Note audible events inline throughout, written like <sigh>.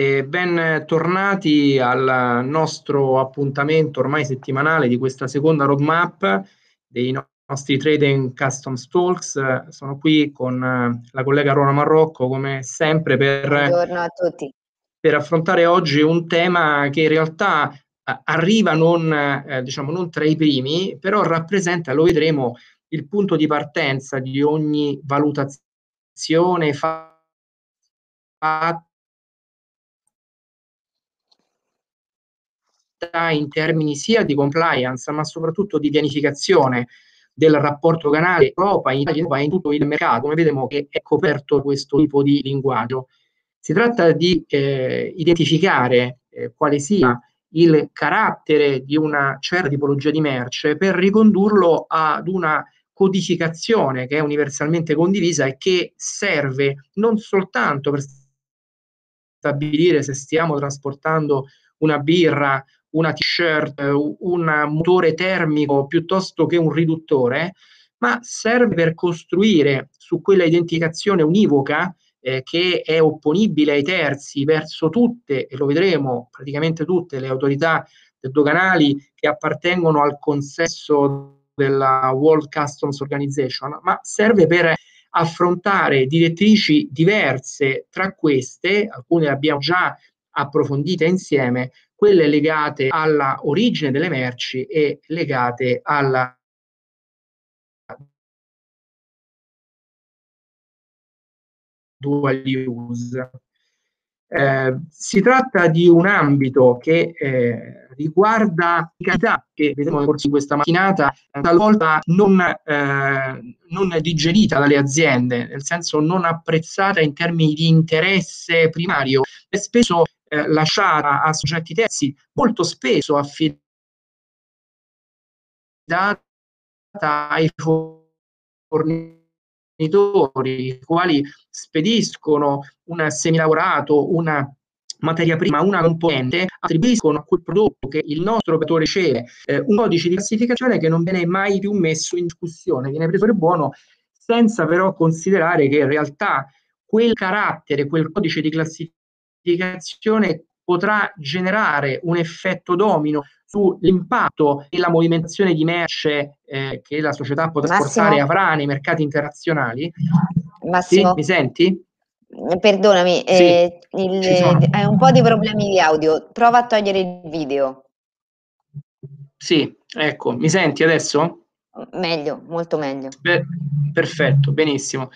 E ben tornati al nostro appuntamento ormai settimanale di questa seconda roadmap dei nostri Trading Customs Talks. Sono qui con eh, la collega Rona Marrocco come sempre per, per affrontare oggi un tema che in realtà eh, arriva non, eh, diciamo, non tra i primi, però rappresenta, lo vedremo, il punto di partenza di ogni valutazione fatta in termini sia di compliance ma soprattutto di pianificazione del rapporto canale Europa in Italia e in tutto il mercato, come vedremo che è coperto questo tipo di linguaggio. Si tratta di eh, identificare eh, quale sia il carattere di una certa tipologia di merce per ricondurlo ad una codificazione che è universalmente condivisa e che serve non soltanto per stabilire se stiamo trasportando una birra una t-shirt, eh, un motore termico piuttosto che un riduttore, ma serve per costruire su quella identificazione univoca eh, che è opponibile ai terzi verso tutte, e lo vedremo praticamente tutte, le autorità doganali che appartengono al consesso della World Customs Organization, ma serve per affrontare direttrici diverse tra queste, alcune le abbiamo già approfondite insieme, quelle legate alla origine delle merci e legate alla dual use. Eh, si tratta di un ambito che eh, riguarda l'attività che vedremo nel corso di questa mattinata, talvolta non, eh, non, digerita dalle aziende, nel senso non apprezzata in termini di interesse primario, e spesso eh, lasciata a soggetti terzi, molto spesso affidata ai fornitori, i quali spediscono un semilavorato, una materia prima, una componente, attribuiscono a quel prodotto che il nostro operatore riceve eh, un codice di classificazione che non viene mai più messo in discussione, viene preso per buono senza però considerare che in realtà quel carattere, quel codice di classificazione applicazione potrà generare un effetto domino sull'impatto e la movimentazione di merce eh, che la società potrà Massimo. portare avrà nei mercati internazionali. Massimo. Sì, mi senti? Eh, perdonami, eh, sì, eh, il, hai un po' di problemi di audio. Prova a togliere il video. Sì, ecco, mi senti adesso? Meglio, molto meglio. Per, perfetto, benissimo.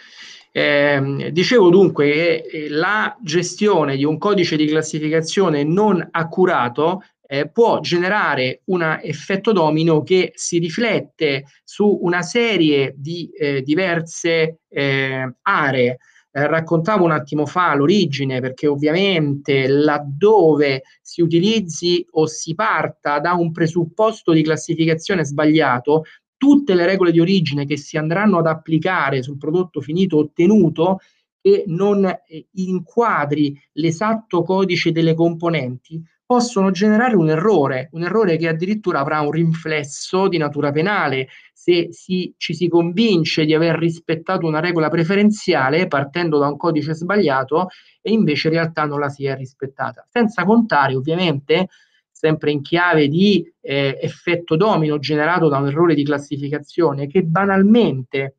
Eh, dicevo dunque che eh, la gestione di un codice di classificazione non accurato eh, può generare un effetto domino che si riflette su una serie di eh, diverse ehm, aree. Eh, raccontavo un attimo fa l'origine, perché ovviamente laddove si utilizzi o si parta da un presupposto di classificazione sbagliato, tutte le regole di origine che si andranno ad applicare sul prodotto finito ottenuto e non eh, inquadri l'esatto codice delle componenti, possono generare un errore, un errore che addirittura avrà un riflesso di natura penale se si, ci si convince di aver rispettato una regola preferenziale partendo da un codice sbagliato e invece in realtà non la si è rispettata. Senza contare ovviamente sempre in chiave di eh, effetto domino generato da un errore di classificazione che banalmente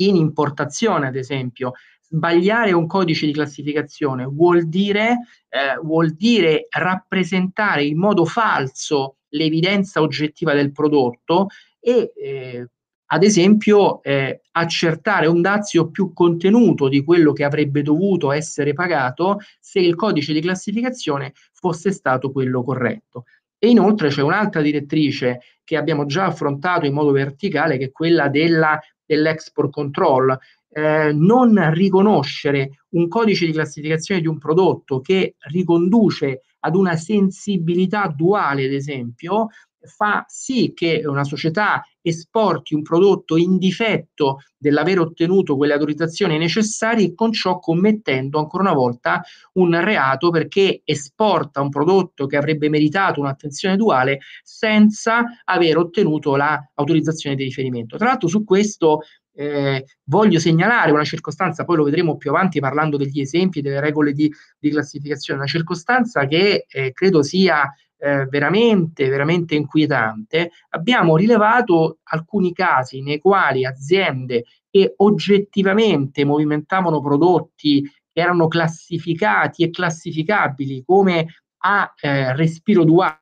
in importazione, ad esempio, sbagliare un codice di classificazione vuol dire, eh, vuol dire rappresentare in modo falso l'evidenza oggettiva del prodotto e eh, ad esempio eh, accertare un dazio più contenuto di quello che avrebbe dovuto essere pagato se il codice di classificazione fosse stato quello corretto. E inoltre c'è un'altra direttrice che abbiamo già affrontato in modo verticale, che è quella della, dell'export control. Eh, non riconoscere un codice di classificazione di un prodotto che riconduce ad una sensibilità duale, ad esempio, fa sì che una società esporti un prodotto in difetto dell'aver ottenuto quelle autorizzazioni necessarie e con ciò commettendo ancora una volta un reato perché esporta un prodotto che avrebbe meritato un'attenzione duale senza aver ottenuto l'autorizzazione la di riferimento. Tra l'altro su questo eh, voglio segnalare una circostanza, poi lo vedremo più avanti parlando degli esempi, delle regole di, di classificazione, una circostanza che eh, credo sia eh, veramente, veramente inquietante, abbiamo rilevato alcuni casi nei quali aziende che oggettivamente movimentavano prodotti che erano classificati e classificabili come a eh, respiro duale,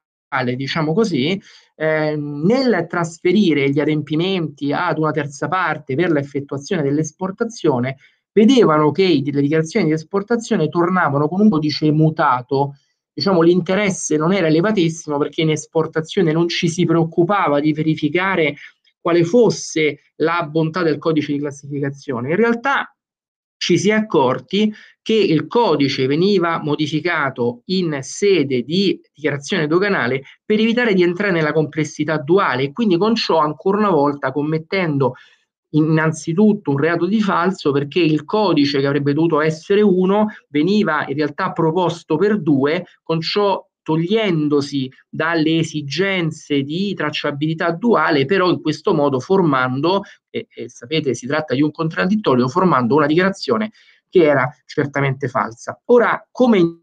diciamo così, eh, nel trasferire gli adempimenti ad una terza parte per l'effettuazione dell'esportazione, vedevano che le dichiarazioni di esportazione tornavano con un codice mutato, diciamo, l'interesse non era elevatissimo perché in esportazione non ci si preoccupava di verificare quale fosse la bontà del codice di classificazione. In realtà ci si è accorti che il codice veniva modificato in sede di dichiarazione doganale per evitare di entrare nella complessità duale e quindi con ciò ancora una volta commettendo innanzitutto un reato di falso perché il codice che avrebbe dovuto essere uno veniva in realtà proposto per due, con ciò togliendosi dalle esigenze di tracciabilità duale, però in questo modo formando, e, e sapete si tratta di un contraddittorio, formando una dichiarazione che era certamente falsa. Ora, come in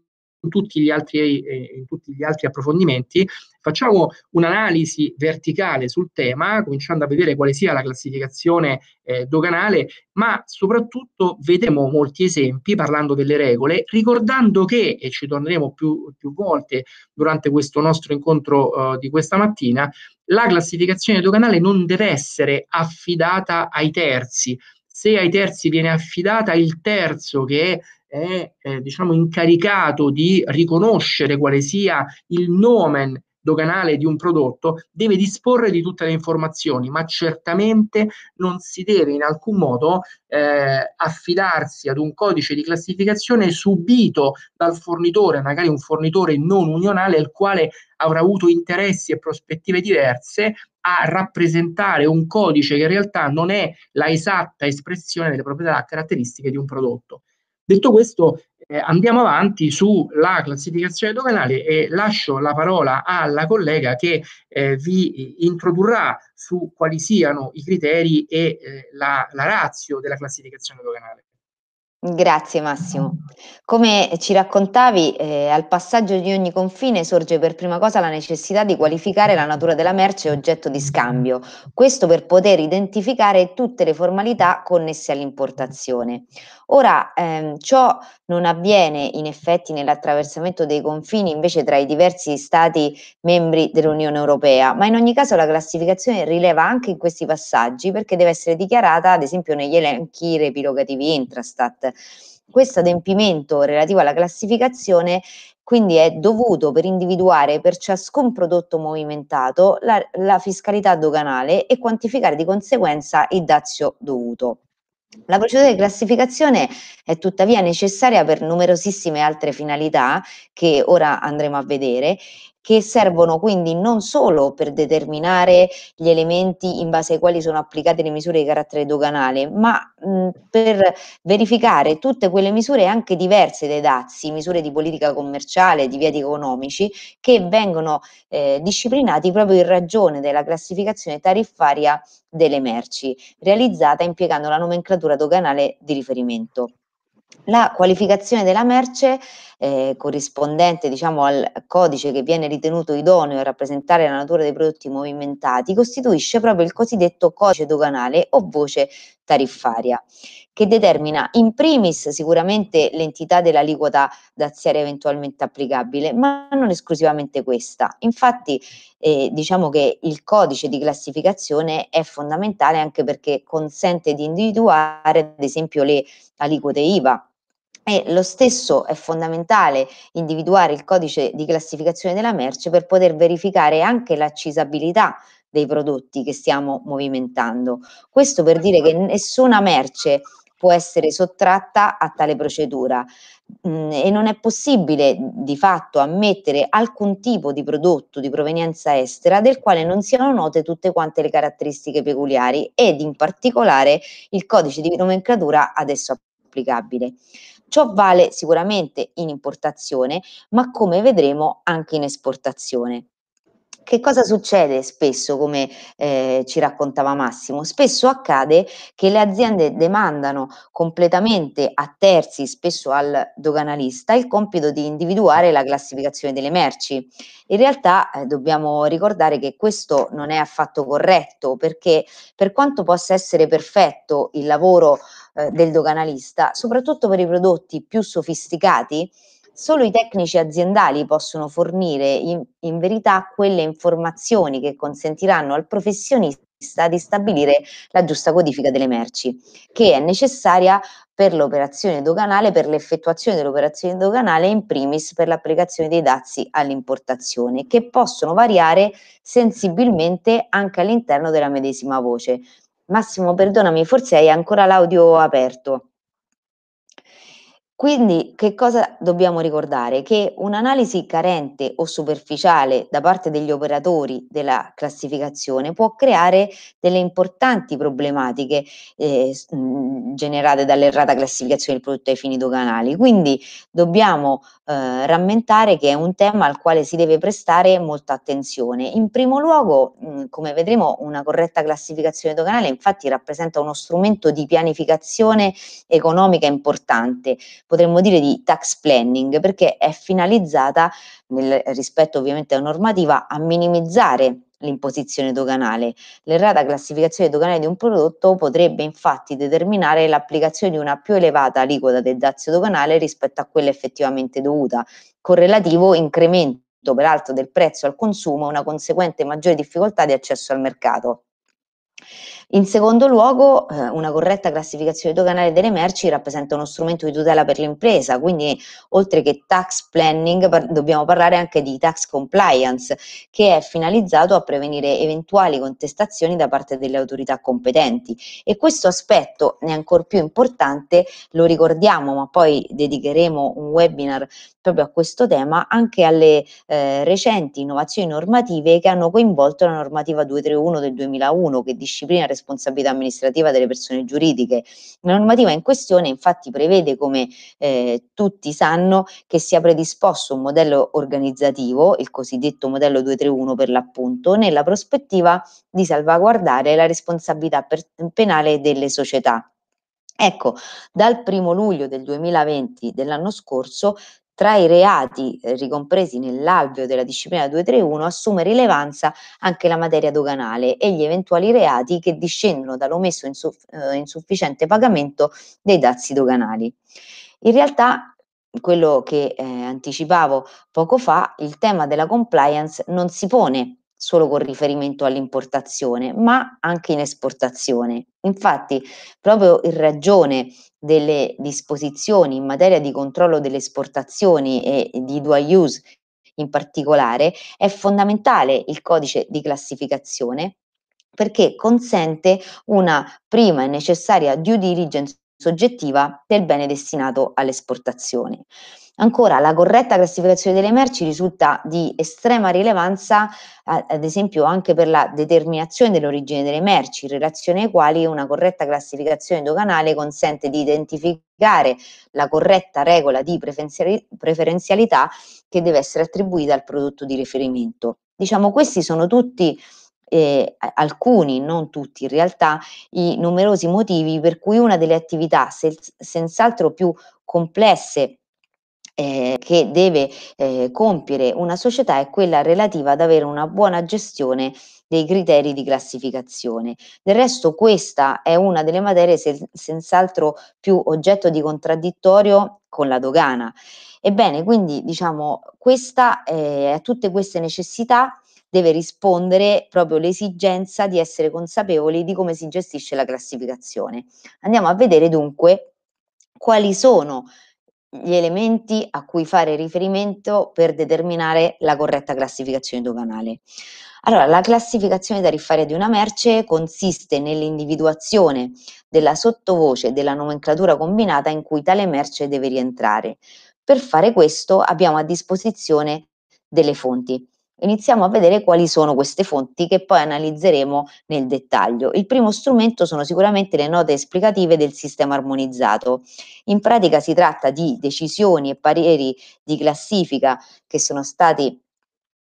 tutti gli altri, eh, in tutti gli altri approfondimenti, Facciamo un'analisi verticale sul tema, cominciando a vedere quale sia la classificazione eh, doganale, ma soprattutto vedremo molti esempi parlando delle regole, ricordando che, e ci torneremo più, più volte durante questo nostro incontro eh, di questa mattina, la classificazione doganale non deve essere affidata ai terzi. Se ai terzi viene affidata il terzo che è è eh, eh, diciamo incaricato di riconoscere quale sia il nomen doganale di un prodotto deve disporre di tutte le informazioni, ma certamente non si deve in alcun modo eh, affidarsi ad un codice di classificazione subito dal fornitore, magari un fornitore non unionale, il quale avrà avuto interessi e prospettive diverse a rappresentare un codice che in realtà non è la esatta espressione delle proprietà caratteristiche di un prodotto. Detto questo, eh, andiamo avanti sulla classificazione doganale e lascio la parola alla collega che eh, vi introdurrà su quali siano i criteri e eh, la, la, ratio della classificazione doganale. Grazie Massimo. Come ci raccontavi, eh, al passaggio di ogni confine sorge per prima cosa la necessità di qualificare la natura della merce oggetto di scambio, questo per poter identificare tutte le formalità connesse all'importazione. Ora, ehm, ciò non avviene in effetti nell'attraversamento dei confini invece tra i diversi Stati membri dell'Unione Europea, ma in ogni caso la classificazione rileva anche in questi passaggi perché deve essere dichiarata ad esempio negli elenchi repilogativi Intrastat questo adempimento relativo alla classificazione quindi è dovuto per individuare per ciascun prodotto movimentato la, la fiscalità doganale e quantificare di conseguenza il dazio dovuto. La procedura di classificazione è tuttavia necessaria per numerosissime altre finalità che ora andremo a vedere che servono quindi non solo per determinare gli elementi in base ai quali sono applicate le misure di carattere doganale, ma mh, mhmm, per verificare tutte quelle misure anche diverse dai dazi, misure di politica commerciale, di vieti economici, che vengono eh, disciplinati proprio in ragione della classificazione tariffaria delle merci, realizzata impiegando la nomenclatura doganale di riferimento. La qualificazione della merce eh, corrispondente diciamo, al codice che viene ritenuto idoneo a rappresentare la natura dei prodotti movimentati, costituisce proprio il cosiddetto codice doganale o voce tariffaria, che determina in primis sicuramente l'entità dell'aliquota daziaria eventualmente applicabile, ma non esclusivamente questa. Infatti eh, diciamo che il codice di classificazione è fondamentale anche perché consente di individuare ad esempio le aliquote IVA e lo stesso è fondamentale individuare il codice di classificazione della merce per poter verificare anche l'accisabilità dei prodotti che stiamo movimentando. Questo per dire che certo. nessuna merce può essere sottratta a tale procedura mh, mm, e non è possibile di fatto ammettere alcun tipo di prodotto di provenienza estera del quale non siano note tutte quante le caratteristiche peculiari ed in particolare il codice di nomenclatura adesso applicabile. Ciò vale sicuramente in importazione, ma come vedremo anche in esportazione. Che cosa succede spesso, come eh, ci raccontava Massimo? Spesso accade che le aziende demandano completamente a terzi, spesso al doganalista, il compito di individuare la classificazione delle merci. In realtà eh, dobbiamo ricordare che questo non è affatto corretto perché per quanto possa essere perfetto il lavoro eh, del doganalista, soprattutto per i prodotti più sofisticati, solo i tecnici aziendali possono fornire in, in verità quelle informazioni che consentiranno al professionista di stabilire la giusta codifica delle merci, che è necessaria per l'operazione doganale, per l'effettuazione dell'operazione doganale, in primis per l'applicazione dei dazi all'importazione, che possono variare sensibilmente anche all'interno della medesima voce. Massimo, perdonami, forse hai ancora l'audio aperto. Quindi che cosa dobbiamo ricordare? Che un'analisi carente o superficiale da parte degli operatori della classificazione può creare delle importanti problematiche eh, mm, generate dall'errata classificazione del prodotto ai fini doganali. Quindi dobbiamo eh, rammentare che è un tema al quale si deve prestare molta attenzione. In primo luogo, mh, mm, come vedremo, una corretta classificazione doganale infatti rappresenta uno strumento di pianificazione economica importante, potremmo dire di tax planning, perché è finalizzata, nel, rispetto ovviamente alla normativa, a minimizzare l'imposizione doganale. L'errata classificazione doganale di un prodotto potrebbe infatti determinare l'applicazione di una più elevata aliquota del dazio doganale rispetto a quella effettivamente dovuta, con relativo incremento peraltro del prezzo al consumo e una conseguente maggiore difficoltà di accesso al mercato. In secondo luogo, eh, una corretta classificazione doganale delle merci rappresenta uno strumento di tutela per l'impresa, quindi oltre che tax planning par- dobbiamo parlare anche di tax compliance, che è finalizzato a prevenire eventuali contestazioni da parte delle autorità competenti. E questo aspetto è ancora più importante, lo ricordiamo, ma poi dedicheremo un webinar proprio a questo tema, anche alle eh, recenti innovazioni normative che hanno coinvolto la normativa 231 del 2001 che disciplina responsabilità amministrativa delle persone giuridiche. La normativa in questione infatti prevede, come eh, tutti sanno, che sia predisposto un modello organizzativo, il cosiddetto modello 231 per l'appunto, nella prospettiva di salvaguardare la responsabilità per, penale delle società. Ecco, dal primo luglio del 2020 dell'anno scorso tra i reati eh, ricompresi nell'alveo della disciplina 231 assume rilevanza anche la materia doganale e gli eventuali reati che discendono dall'omesso insuff eh, insufficiente pagamento dei dazi doganali. In realtà quello che eh, anticipavo poco fa, il tema della compliance non si pone solo con riferimento all'importazione, ma anche in esportazione. Infatti, proprio in ragione delle disposizioni in materia di controllo delle esportazioni e di dual use in particolare, è fondamentale il codice di classificazione perché consente una prima e necessaria due diligence soggettiva del bene destinato all'esportazione. Ancora, la corretta classificazione delle merci risulta di estrema rilevanza, ad esempio, anche per la determinazione dell'origine delle merci, in relazione ai quali una corretta classificazione doganale consente di identificare la corretta regola di preferenzialità che deve essere attribuita al prodotto di riferimento. Diciamo, questi sono tutti eh, alcuni, non tutti in realtà, i numerosi motivi per cui una delle attività se, senz'altro più complesse eh, che deve eh, compiere una società è quella relativa ad avere una buona gestione dei criteri di classificazione. Del resto questa è una delle materie se, senz'altro più oggetto di contraddittorio con la dogana. Ebbene, quindi diciamo, questa, eh, a tutte queste necessità deve rispondere proprio l'esigenza di essere consapevoli di come si gestisce la classificazione. Andiamo a vedere dunque quali sono gli elementi a cui fare riferimento per determinare la corretta classificazione doganale. Allora, la classificazione tariffaria di una merce consiste nell'individuazione della sottovoce della nomenclatura combinata in cui tale merce deve rientrare. Per fare questo abbiamo a disposizione delle fonti iniziamo a vedere quali sono queste fonti che poi analizzeremo nel dettaglio. Il primo strumento sono sicuramente le note esplicative del sistema armonizzato. In pratica si tratta di decisioni e pareri di classifica che sono stati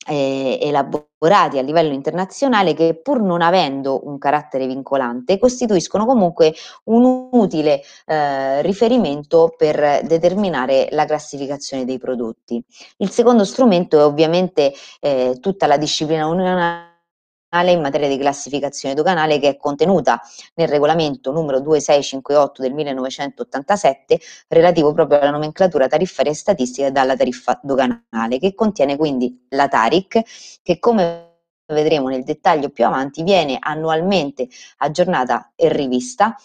eh, elaborati a livello internazionale che pur non avendo un carattere vincolante costituiscono comunque un utile eh, riferimento per determinare la classificazione dei prodotti. Il secondo strumento è ovviamente eh, tutta la disciplina unionaria in materia di classificazione doganale che è contenuta nel regolamento numero 2658 del 1987 relativo proprio alla nomenclatura tariffaria e statistica dalla tariffa doganale che contiene quindi la TARIC che come vedremo nel dettaglio più avanti viene annualmente aggiornata e rivista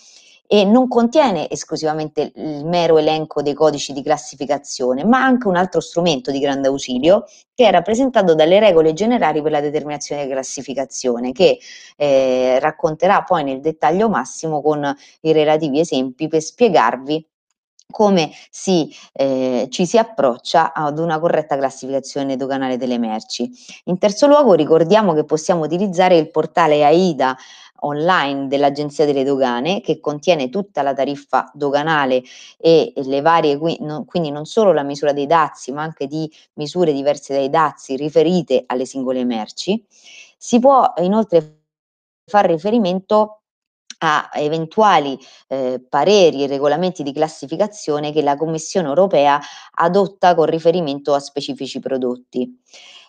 e non contiene esclusivamente il mero elenco dei codici di classificazione, ma anche un altro strumento di grande ausilio che è rappresentato dalle regole generali per la determinazione di classificazione, che eh, racconterà poi nel dettaglio massimo con i relativi esempi per spiegarvi come si, eh, ci si approccia ad una corretta classificazione doganale delle merci. In terzo luogo ricordiamo che possiamo utilizzare il portale AIDA online dell'Agenzia delle Dogane che contiene tutta la tariffa doganale e le varie, quindi non solo la misura dei dazi, ma anche di misure diverse dai dazi riferite alle singole merci. Si può inoltre fare riferimento a eventuali eh, pareri e regolamenti di classificazione che la Commissione europea adotta con riferimento a specifici prodotti.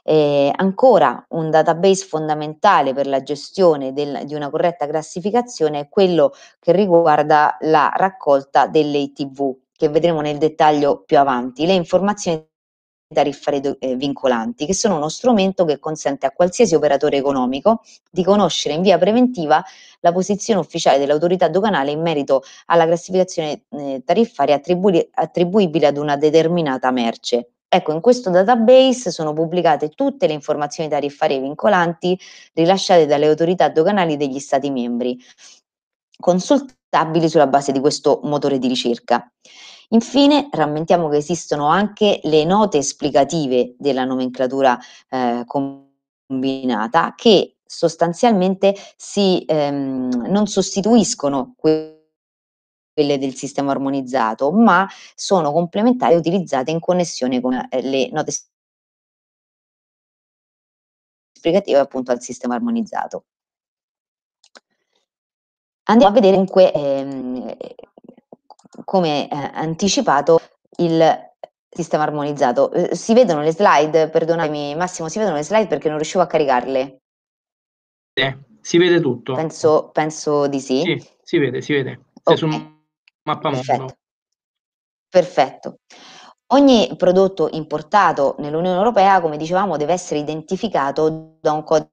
Eh, ancora un database fondamentale per la gestione del, di una corretta classificazione è quello che riguarda la raccolta delle ITV, che vedremo nel dettaglio più avanti. Le informazioni tariffarie eh, vincolanti, che sono uno strumento che consente a qualsiasi operatore economico di conoscere in via preventiva la posizione ufficiale dell'autorità doganale in merito alla classificazione eh, tariffaria attribuibile ad una determinata merce. Ecco, in questo database sono pubblicate tutte le informazioni tariffarie vincolanti rilasciate dalle autorità doganali degli Stati membri, consultabili sulla base di questo motore di ricerca. Infine, rammentiamo che esistono anche le note esplicative della nomenclatura eh, combinata che sostanzialmente si, ehm, non sostituiscono que- quelle del sistema armonizzato, ma sono complementari e utilizzate in connessione con eh, le note esplicative appunto al sistema armonizzato. Andiamo a vedere dunque, ehm, come eh, anticipato, il sistema armonizzato. Eh, si vedono le slide, perdonami Massimo, si vedono le slide perché non riuscivo a caricarle. Eh, si vede tutto. Penso, penso di sì. Sì, si vede, si vede. Okay. Perfetto. Perfetto. Ogni prodotto importato nell'Unione Europea, come dicevamo, deve essere identificato da un codice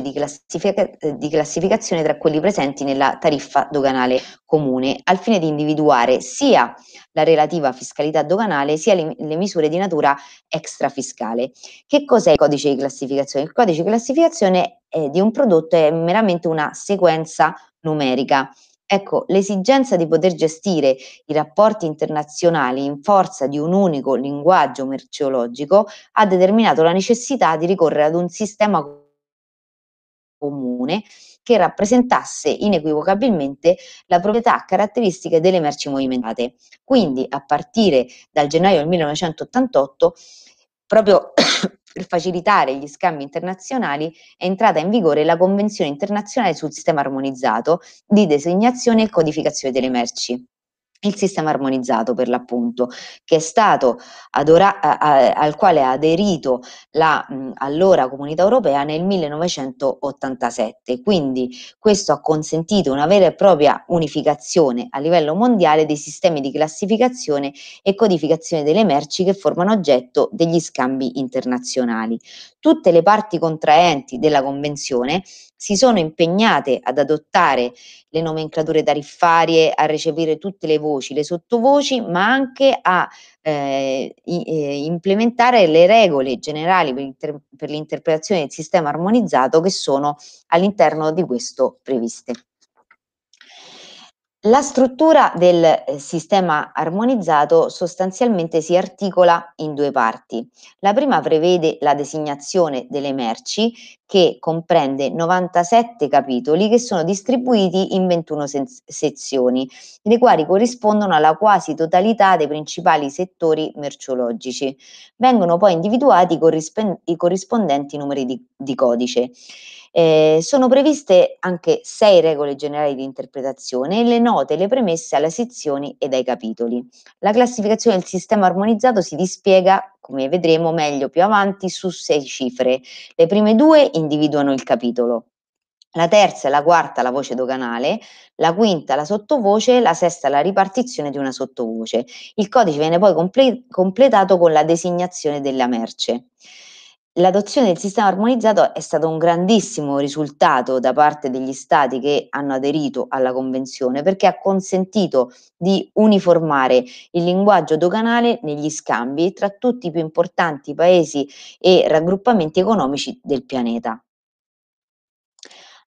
di, classifica di, classificazione tra quelli presenti nella tariffa doganale comune, al fine di individuare sia la relativa fiscalità doganale sia le, le misure di natura extrafiscale. Che cos'è il codice di classificazione? Il codice di classificazione di un prodotto è meramente una sequenza numerica Ecco, l'esigenza di poter gestire i rapporti internazionali in forza di un unico linguaggio merceologico ha determinato la necessità di ricorrere ad un sistema comune che rappresentasse inequivocabilmente la proprietà caratteristica delle merci movimentate. Quindi, a partire dal gennaio del 1988, proprio per facilitare gli scambi internazionali è entrata in vigore la Convenzione internazionale sul sistema armonizzato di designazione e codificazione delle merci il sistema armonizzato per l'appunto, che è stato adora- a- a- al quale ha aderito la mh, allora Comunità Europea nel 1987. Quindi questo ha consentito una vera e propria unificazione a livello mondiale dei sistemi di classificazione e codificazione delle merci che formano oggetto degli scambi internazionali. Tutte le parti contraenti della Convenzione si sono impegnate ad adottare le nomenclature tariffarie, a recepire tutte le voci, le sottovoci, ma anche a eh, eh implementare le regole generali per, inter- per l'interpretazione del sistema armonizzato che sono all'interno di questo previste. La struttura del eh, sistema armonizzato sostanzialmente si articola in due parti. La prima prevede la designazione delle merci che comprende 97 capitoli che sono distribuiti in 21 se- sezioni, le quali corrispondono alla quasi totalità dei principali settori merceologici. Vengono poi individuati i, corrispen- i corrispondenti numeri di, di codice. Eh, sono previste anche sei regole generali di interpretazione, e le note, e le premesse alle sezioni e dai capitoli. La classificazione del sistema armonizzato si dispiega, come vedremo meglio più avanti, su sei cifre. Le prime due individuano il capitolo, la terza e la quarta la voce doganale, la quinta la sottovoce, la sesta la ripartizione di una sottovoce. Il codice viene poi comple- completato con la designazione della merce. L'adozione del sistema armonizzato è stato un grandissimo risultato da parte degli Stati che hanno aderito alla Convenzione perché ha consentito di uniformare il linguaggio doganale negli scambi tra tutti i più importanti paesi e raggruppamenti economici del pianeta.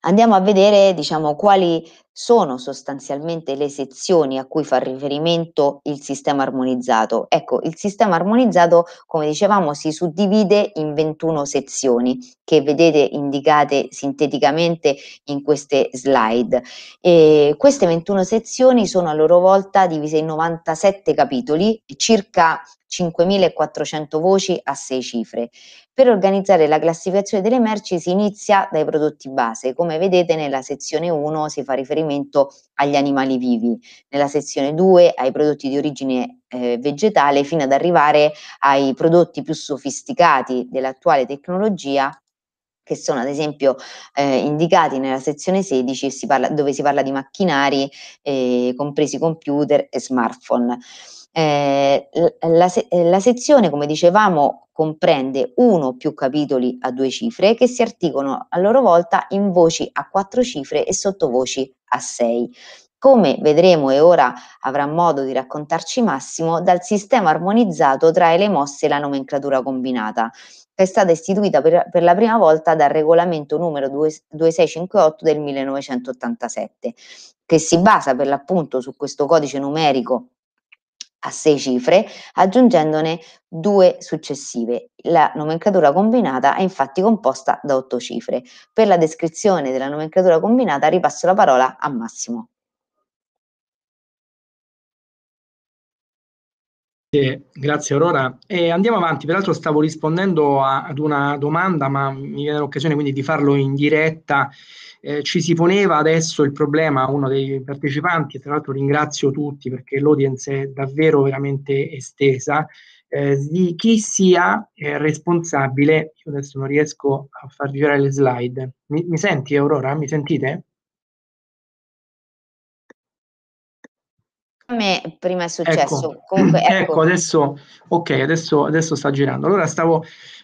Andiamo a vedere diciamo, quali sono sostanzialmente le sezioni a cui fa riferimento il sistema armonizzato. Ecco, il sistema armonizzato, come dicevamo, si suddivide in 21 sezioni che vedete indicate sinteticamente in queste slide. E queste 21 sezioni sono a loro volta divise in 97 capitoli, circa 5.400 voci a 6 cifre. Per organizzare la classificazione delle merci si inizia dai prodotti base. Come vedete nella sezione 1 si fa riferimento riferimento agli animali vivi, nella sezione 2 ai prodotti di origine eh, vegetale fino ad arrivare ai prodotti più sofisticati dell'attuale tecnologia che sono ad esempio eh, indicati nella sezione 16 si parla, dove si parla di macchinari, eh, compresi computer e smartphone. Eh, la, se- eh, la, sezione, come dicevamo, comprende uno o più capitoli a due cifre che si articolano a loro volta in voci a quattro cifre e sottovoci a sei. Come vedremo e ora avrà modo di raccontarci Massimo, dal sistema armonizzato tra Elemos e la nomenclatura combinata, che è stata istituita per, per, la prima volta dal regolamento numero 2658 del 1987, che si basa per l'appunto su questo codice numerico a sei cifre, aggiungendone due successive. La nomenclatura combinata è infatti composta da otto cifre. Per la descrizione della nomenclatura combinata ripasso la parola a Massimo. Sì, grazie Aurora. E andiamo avanti, peraltro stavo rispondendo a, ad una domanda, ma mi viene l'occasione quindi di farlo in diretta. Eh, ci si poneva adesso il problema, uno dei partecipanti, tra l'altro ringrazio tutti perché l'audience è davvero veramente estesa, eh, di chi sia eh, responsabile, io adesso non riesco a farvi girare le slide. Mi, mi senti Aurora? Mi sentite? a me prima è successo. Ecco, Comunque, <clears throat> ecco. ecco adesso, okay, adesso, adesso, sta girando. Allora stavo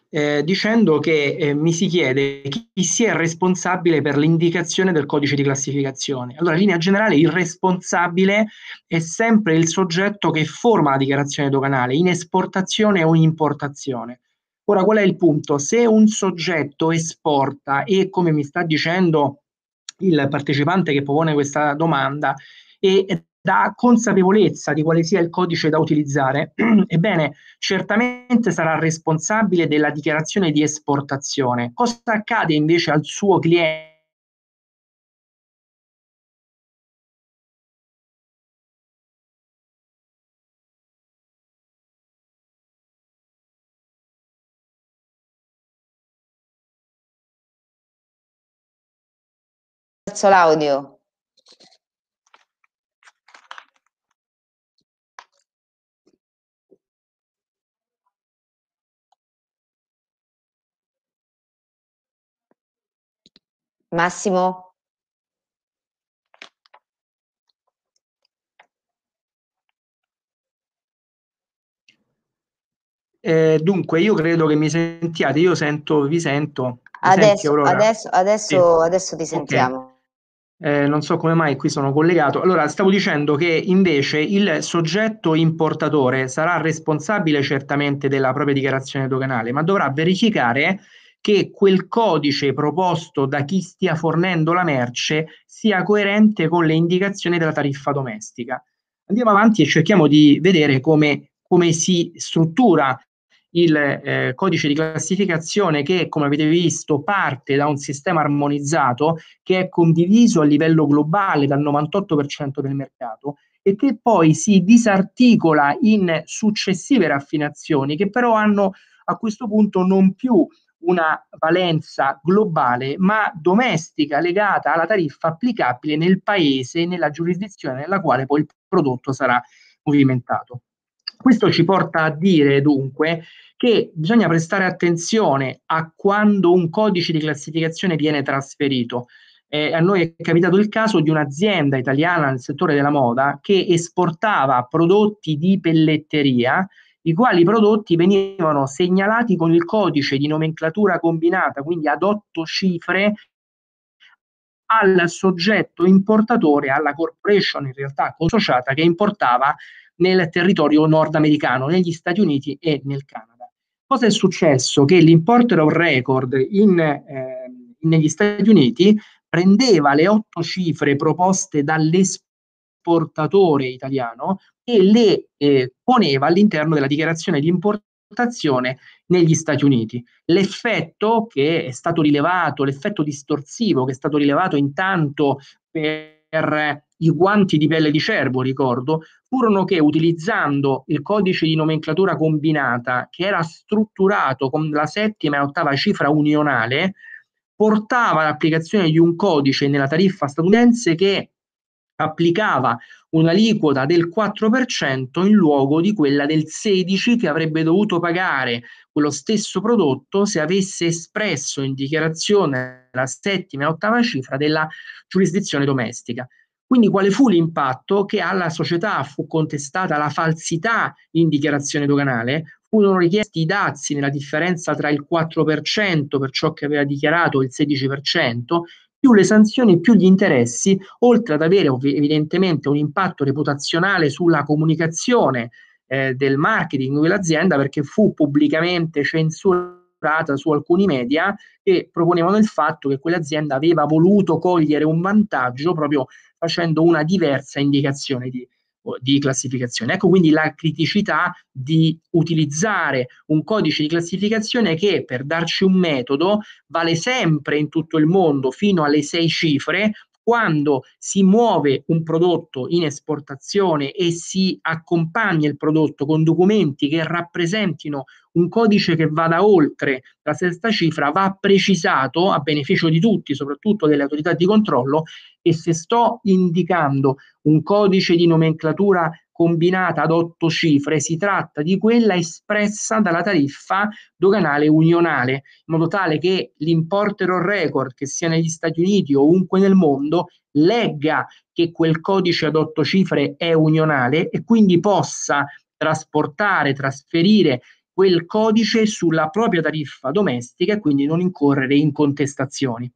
eh, dicendo che eh, mi si chiede chi sia responsabile per l'indicazione del codice di classificazione. Allora, in linea generale, il responsabile è sempre il soggetto che forma la dichiarazione doganale in esportazione o in importazione. Ora, qual è il punto? Se un soggetto esporta e, come mi sta dicendo il partecipante che propone questa domanda, e da consapevolezza di quale sia il codice da utilizzare, <clears throat> ebbene, certamente sarà responsabile della dichiarazione di esportazione. Cosa accade invece al suo cliente? L'audio. Massimo? Eh, dunque, io credo che mi sentiate, io sento, vi sento. Mi adesso, adesso, adesso, sì. adesso, ti sentiamo. Okay. Eh, non so come mai qui sono collegato. Allora, stavo dicendo che invece il soggetto importatore sarà responsabile certamente della propria dichiarazione doganale, ma dovrà verificare che quel codice proposto da chi stia fornendo la merce sia coerente con le indicazioni della tariffa domestica. Andiamo avanti e cerchiamo di vedere come, come si struttura il eh, codice di classificazione che, come avete visto, parte da un sistema armonizzato che è condiviso a livello globale dal 98% del mercato e che poi si disarticola in successive raffinazioni che però hanno a questo punto non più una valenza globale ma domestica legata alla tariffa applicabile nel paese e nella giurisdizione nella quale poi il prodotto sarà movimentato. Questo ci porta a dire dunque che bisogna prestare attenzione a quando un codice di classificazione viene trasferito. Eh, a noi è capitato il caso di un'azienda italiana nel settore della moda che esportava prodotti di pelletteria i quali prodotti venivano segnalati con il codice di nomenclatura combinata, quindi ad otto cifre, al soggetto importatore, alla corporation in realtà consociata che importava nel territorio nordamericano, negli Stati Uniti e nel Canada. Cosa è successo? Che l'importer of record in, eh, negli Stati Uniti prendeva le otto cifre proposte dall'esportatore italiano, e le eh, poneva all'interno della dichiarazione di importazione negli Stati Uniti. L'effetto che è stato rilevato, l'effetto distorsivo che è stato rilevato intanto per i guanti di pelle di cervo, ricordo, furono che utilizzando il codice di nomenclatura combinata che era strutturato con la settima e ottava cifra unionale, portava l'applicazione di un codice nella tariffa statunitense che applicava un'aliquota del 4% in luogo di quella del 16% che avrebbe dovuto pagare quello stesso prodotto se avesse espresso in dichiarazione la settima e ottava cifra della giurisdizione domestica. Quindi quale fu l'impatto? Che alla società fu contestata la falsità in dichiarazione doganale, furono richiesti i dazi nella differenza tra il 4% per ciò che aveva dichiarato e il 16%, più le sanzioni, più gli interessi, oltre ad avere ov- evidentemente un impatto reputazionale sulla comunicazione eh, del marketing dell'azienda, perché fu pubblicamente censurata su alcuni media che proponevano il fatto che quell'azienda aveva voluto cogliere un vantaggio proprio facendo una diversa indicazione di di classificazione. Ecco quindi la criticità di utilizzare un codice di classificazione che per darci un metodo vale sempre in tutto il mondo fino alle sei cifre, quando si muove un prodotto in esportazione e si accompagna il prodotto con documenti che rappresentino un codice che vada oltre la sesta cifra, va precisato a beneficio di tutti, soprattutto delle autorità di controllo, e se sto indicando un codice di nomenclatura combinata ad otto cifre, si tratta di quella espressa dalla tariffa doganale unionale, in modo tale che l'importer record, che sia negli Stati Uniti o ovunque nel mondo, legga che quel codice ad otto cifre è unionale e quindi possa trasportare, trasferire quel codice sulla propria tariffa domestica e quindi non incorrere in contestazioni.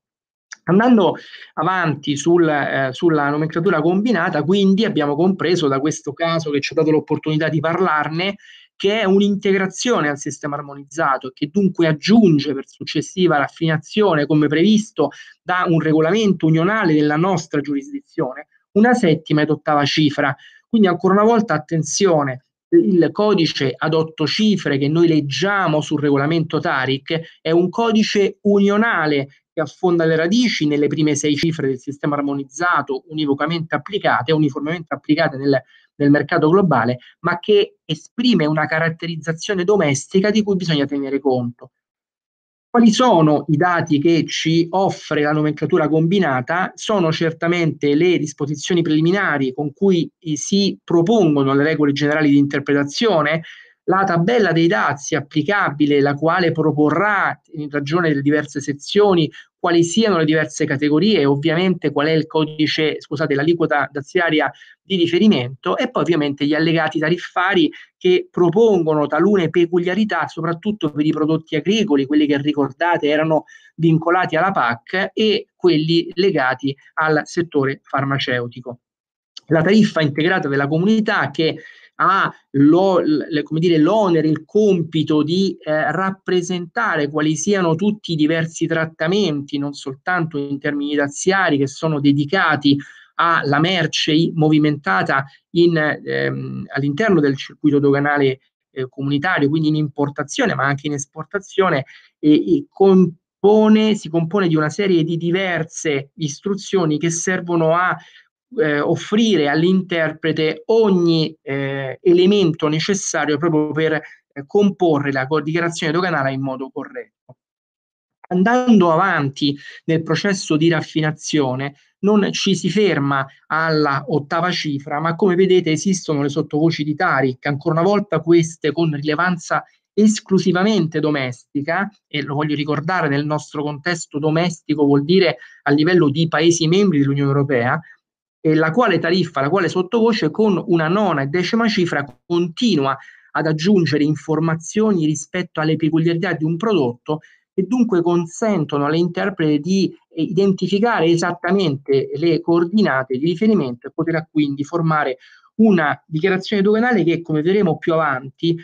Andando avanti sul, eh, sulla nomenclatura combinata, quindi abbiamo compreso da questo caso che ci ha dato l'opportunità di parlarne, che è un'integrazione al sistema armonizzato, che dunque aggiunge per successiva raffinazione, come previsto da un regolamento unionale della nostra giurisdizione, una settima ed ottava cifra. Quindi ancora una volta attenzione, il codice ad otto cifre che noi leggiamo sul regolamento TARIC è un codice unionale che affonda le radici nelle prime sei cifre del sistema armonizzato, univocamente applicate, uniformemente applicate nel, nel mercato globale, ma che esprime una caratterizzazione domestica di cui bisogna tenere conto. Quali sono i dati che ci offre la nomenclatura combinata? Sono certamente le disposizioni preliminari con cui si propongono le regole generali di interpretazione, la tabella dei dazi applicabile, la quale proporrà, in ragione delle diverse sezioni, quali siano le diverse categorie, ovviamente qual è il codice, scusate, l'aliquota daziaria di riferimento e poi ovviamente gli allegati tariffari che propongono talune peculiarità soprattutto per i prodotti agricoli, quelli che ricordate erano vincolati alla PAC e quelli legati al settore farmaceutico. La tariffa integrata della comunità che ha lo, dire, l'onere, il compito di eh, rappresentare quali siano tutti i diversi trattamenti, non soltanto in termini daziari che sono dedicati alla merce movimentata in, ehm, all'interno del circuito doganale eh, comunitario, quindi in importazione ma anche in esportazione, e, e compone, si compone di una serie di diverse istruzioni che servono a eh, offrire all'interprete ogni eh, elemento necessario proprio per eh, comporre la dichiarazione doganale in modo corretto. Andando avanti nel processo di raffinazione, non ci si ferma alla ottava cifra, ma come vedete esistono le sottovoci di Tariq, ancora una volta queste con rilevanza esclusivamente domestica, e lo voglio ricordare nel nostro contesto domestico vuol dire a livello di Paesi membri dell'Unione Europea, e la quale tariffa, la quale sottovoce con una nona e decima cifra continua ad aggiungere informazioni rispetto alle peculiarità di un prodotto e dunque consentono alle interprete di identificare esattamente le coordinate di riferimento e poterà quindi formare una dichiarazione doganale che, come vedremo più avanti,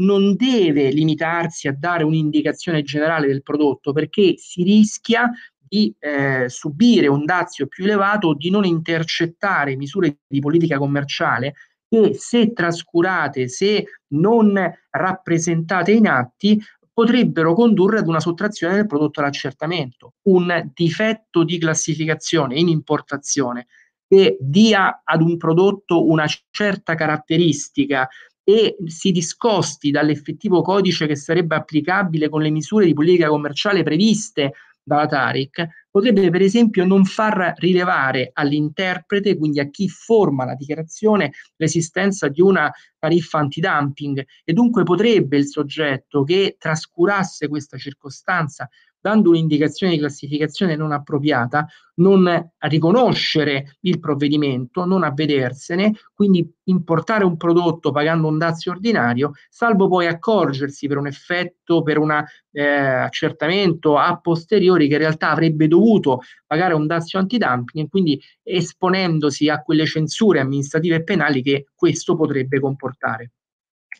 non deve limitarsi a dare un'indicazione generale del prodotto perché si rischia di eh, subire un dazio più elevato o di non intercettare misure di politica commerciale che se trascurate, se non rappresentate in atti, potrebbero condurre ad una sottrazione del prodotto all'accertamento, un difetto di classificazione in importazione che dia ad un prodotto una certa caratteristica e si discosti dall'effettivo codice che sarebbe applicabile con le misure di politica commerciale previste dalla TARIC, potrebbe per esempio non far rilevare all'interprete, quindi a chi forma la dichiarazione, l'esistenza di una tariffa antidumping e dunque potrebbe il soggetto che trascurasse questa circostanza dando un'indicazione di classificazione non appropriata, non riconoscere il provvedimento, non avvedersene, quindi importare un prodotto pagando un dazio ordinario, salvo poi accorgersi per un effetto, per un eh, accertamento a posteriori che in realtà avrebbe dovuto pagare un dazio antidumping e quindi esponendosi a quelle censure amministrative e penali che questo potrebbe comportare.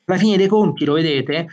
Alla fine dei conti, lo vedete,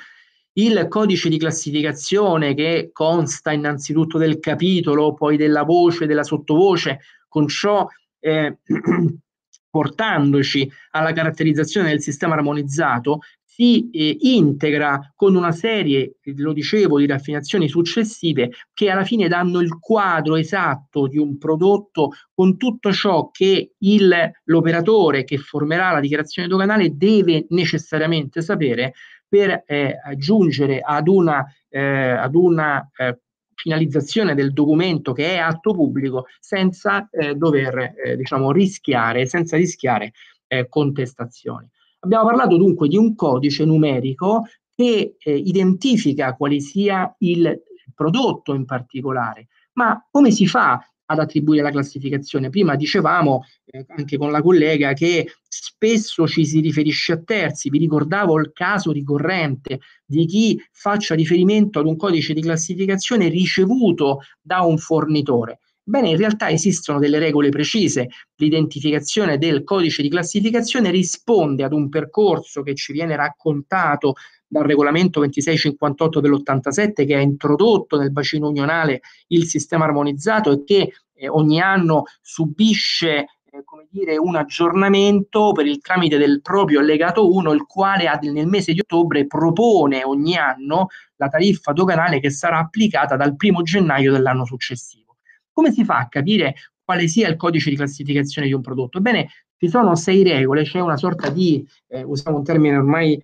il codice di classificazione che consta innanzitutto del capitolo, poi della voce, della sottovoce, con ciò eh, <clears throat> portandoci alla caratterizzazione del sistema armonizzato, si eh, integra con una serie, lo dicevo, di raffinazioni successive che alla fine danno il quadro esatto di un prodotto con tutto ciò che il, l'operatore che formerà la dichiarazione doganale deve necessariamente sapere per eh, giungere ad una, eh, ad una eh, finalizzazione del documento che è atto pubblico senza eh, dover eh, diciamo, rischiare, senza rischiare eh, contestazioni. Abbiamo parlato dunque di un codice numerico che identifica quale sia il prodotto in particolare, ma come si fa ad attribuire la classificazione. Prima dicevamo eh, anche con la collega che spesso ci si riferisce a terzi, vi ricordavo il caso ricorrente di chi faccia riferimento ad un codice di classificazione ricevuto da un fornitore. Bene, in realtà esistono delle regole precise. L'identificazione del codice di classificazione risponde ad un percorso che ci viene raccontato dal regolamento 2658 dell'87 che ha introdotto nel bacino unionale il sistema armonizzato e che eh, ogni anno subisce eh, come dire, un aggiornamento per il tramite del proprio allegato 1, il quale ad, nel mese di ottobre propone ogni anno la tariffa doganale che sarà applicata dal primo gennaio dell'anno successivo. Come si fa a capire quale sia il codice di classificazione di un prodotto? Bene, ci sono sei regole, c'è cioè una sorta di, eh, usiamo un termine ormai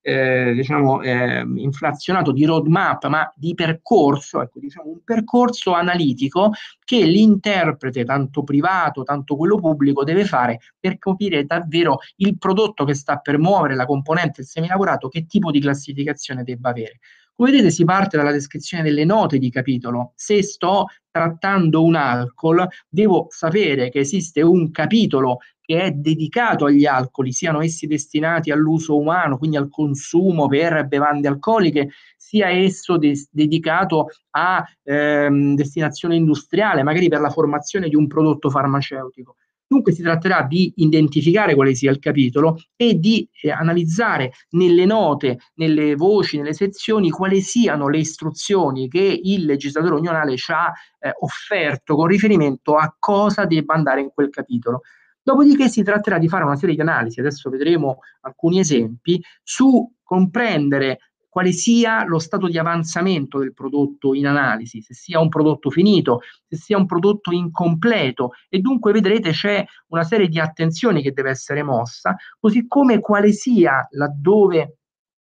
eh, diciamo, eh, inflazionato di roadmap, ma di percorso, ecco, diciamo, un percorso analitico che l'interprete, tanto privato, tanto quello pubblico, deve fare per capire davvero il prodotto che sta per muovere, la componente, il semilavorato, che tipo di classificazione debba avere. Come vedete si parte dalla descrizione delle note di capitolo. Se sto trattando un alcol, devo sapere che esiste un capitolo che è dedicato agli alcoli, siano essi destinati all'uso umano, quindi al consumo per bevande alcoliche, sia esso des- dedicato a ehm, destinazione industriale, magari per la formazione di un prodotto farmaceutico. Dunque si tratterà di identificare quale sia il capitolo e di eh, analizzare nelle note, nelle voci, nelle sezioni quali siano le istruzioni che il legislatore unionale ci ha eh, offerto con riferimento a cosa debba andare in quel capitolo. Dopodiché si tratterà di fare una serie di analisi, adesso vedremo alcuni esempi, su comprendere quale sia lo stato di avanzamento del prodotto in analisi, se sia un prodotto finito, se sia un prodotto incompleto e dunque vedrete c'è una serie di attenzioni che deve essere mossa, così come quale sia laddove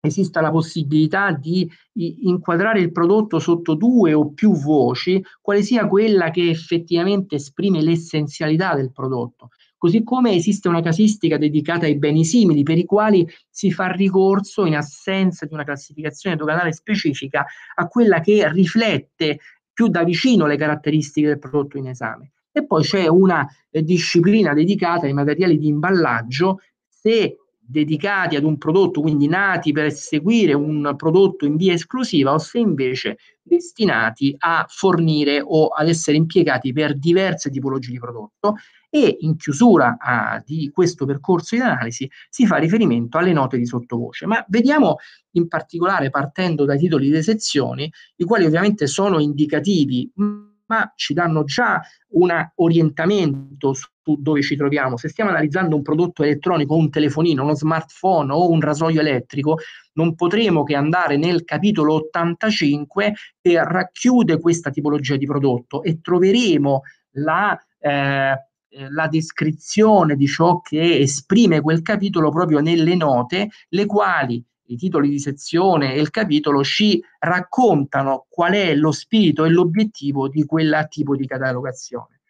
esista la possibilità di inquadrare il prodotto sotto due o più voci, quale sia quella che effettivamente esprime l'essenzialità del prodotto così come esiste una casistica dedicata ai beni simili per i quali si fa ricorso in assenza di una classificazione doganale specifica a quella che riflette più da vicino le caratteristiche del prodotto in esame. E poi c'è una eh, disciplina dedicata ai materiali di imballaggio se dedicati ad un prodotto, quindi nati per seguire un prodotto in via esclusiva o se invece destinati a fornire o ad essere impiegati per diverse tipologie di prodotto e in chiusura ah, di questo percorso di analisi si fa riferimento alle note di sottovoce. Ma vediamo in particolare partendo dai titoli delle sezioni, i quali ovviamente sono indicativi, ma ci danno già un orientamento su dove ci troviamo. Se stiamo analizzando un prodotto elettronico, un telefonino, uno smartphone o un rasoio elettrico, non potremo che andare nel capitolo 85 che racchiude questa tipologia di prodotto e troveremo la eh, eh, la descrizione di ciò che esprime quel capitolo proprio nelle note, le quali i titoli di sezione e il capitolo ci raccontano qual è lo spirito e l'obiettivo di quel tipo di catalogazione.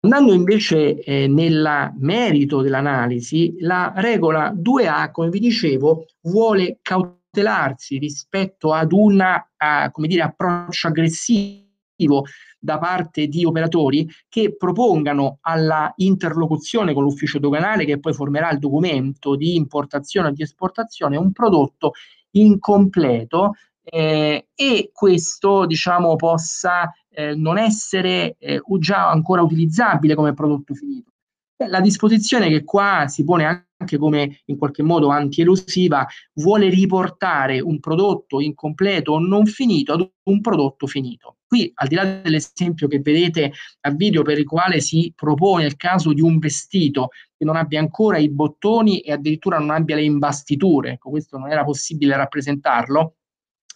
Andando invece eh, nel merito dell'analisi, la regola 2A, come vi dicevo, vuole cautelarsi rispetto ad un approccio aggressivo da parte di operatori che propongano alla interlocuzione con l'ufficio doganale che poi formerà il documento di importazione o di esportazione un prodotto incompleto eh, e questo diciamo possa eh, non essere eh, già ancora utilizzabile come prodotto finito. La disposizione che qua si pone anche come in qualche modo antielusiva vuole riportare un prodotto incompleto o non finito ad un prodotto finito Qui, al di là dell'esempio che vedete a video per il quale si propone il caso di un vestito che non abbia ancora i bottoni e addirittura non abbia le imbastiture, ecco, questo non era possibile rappresentarlo,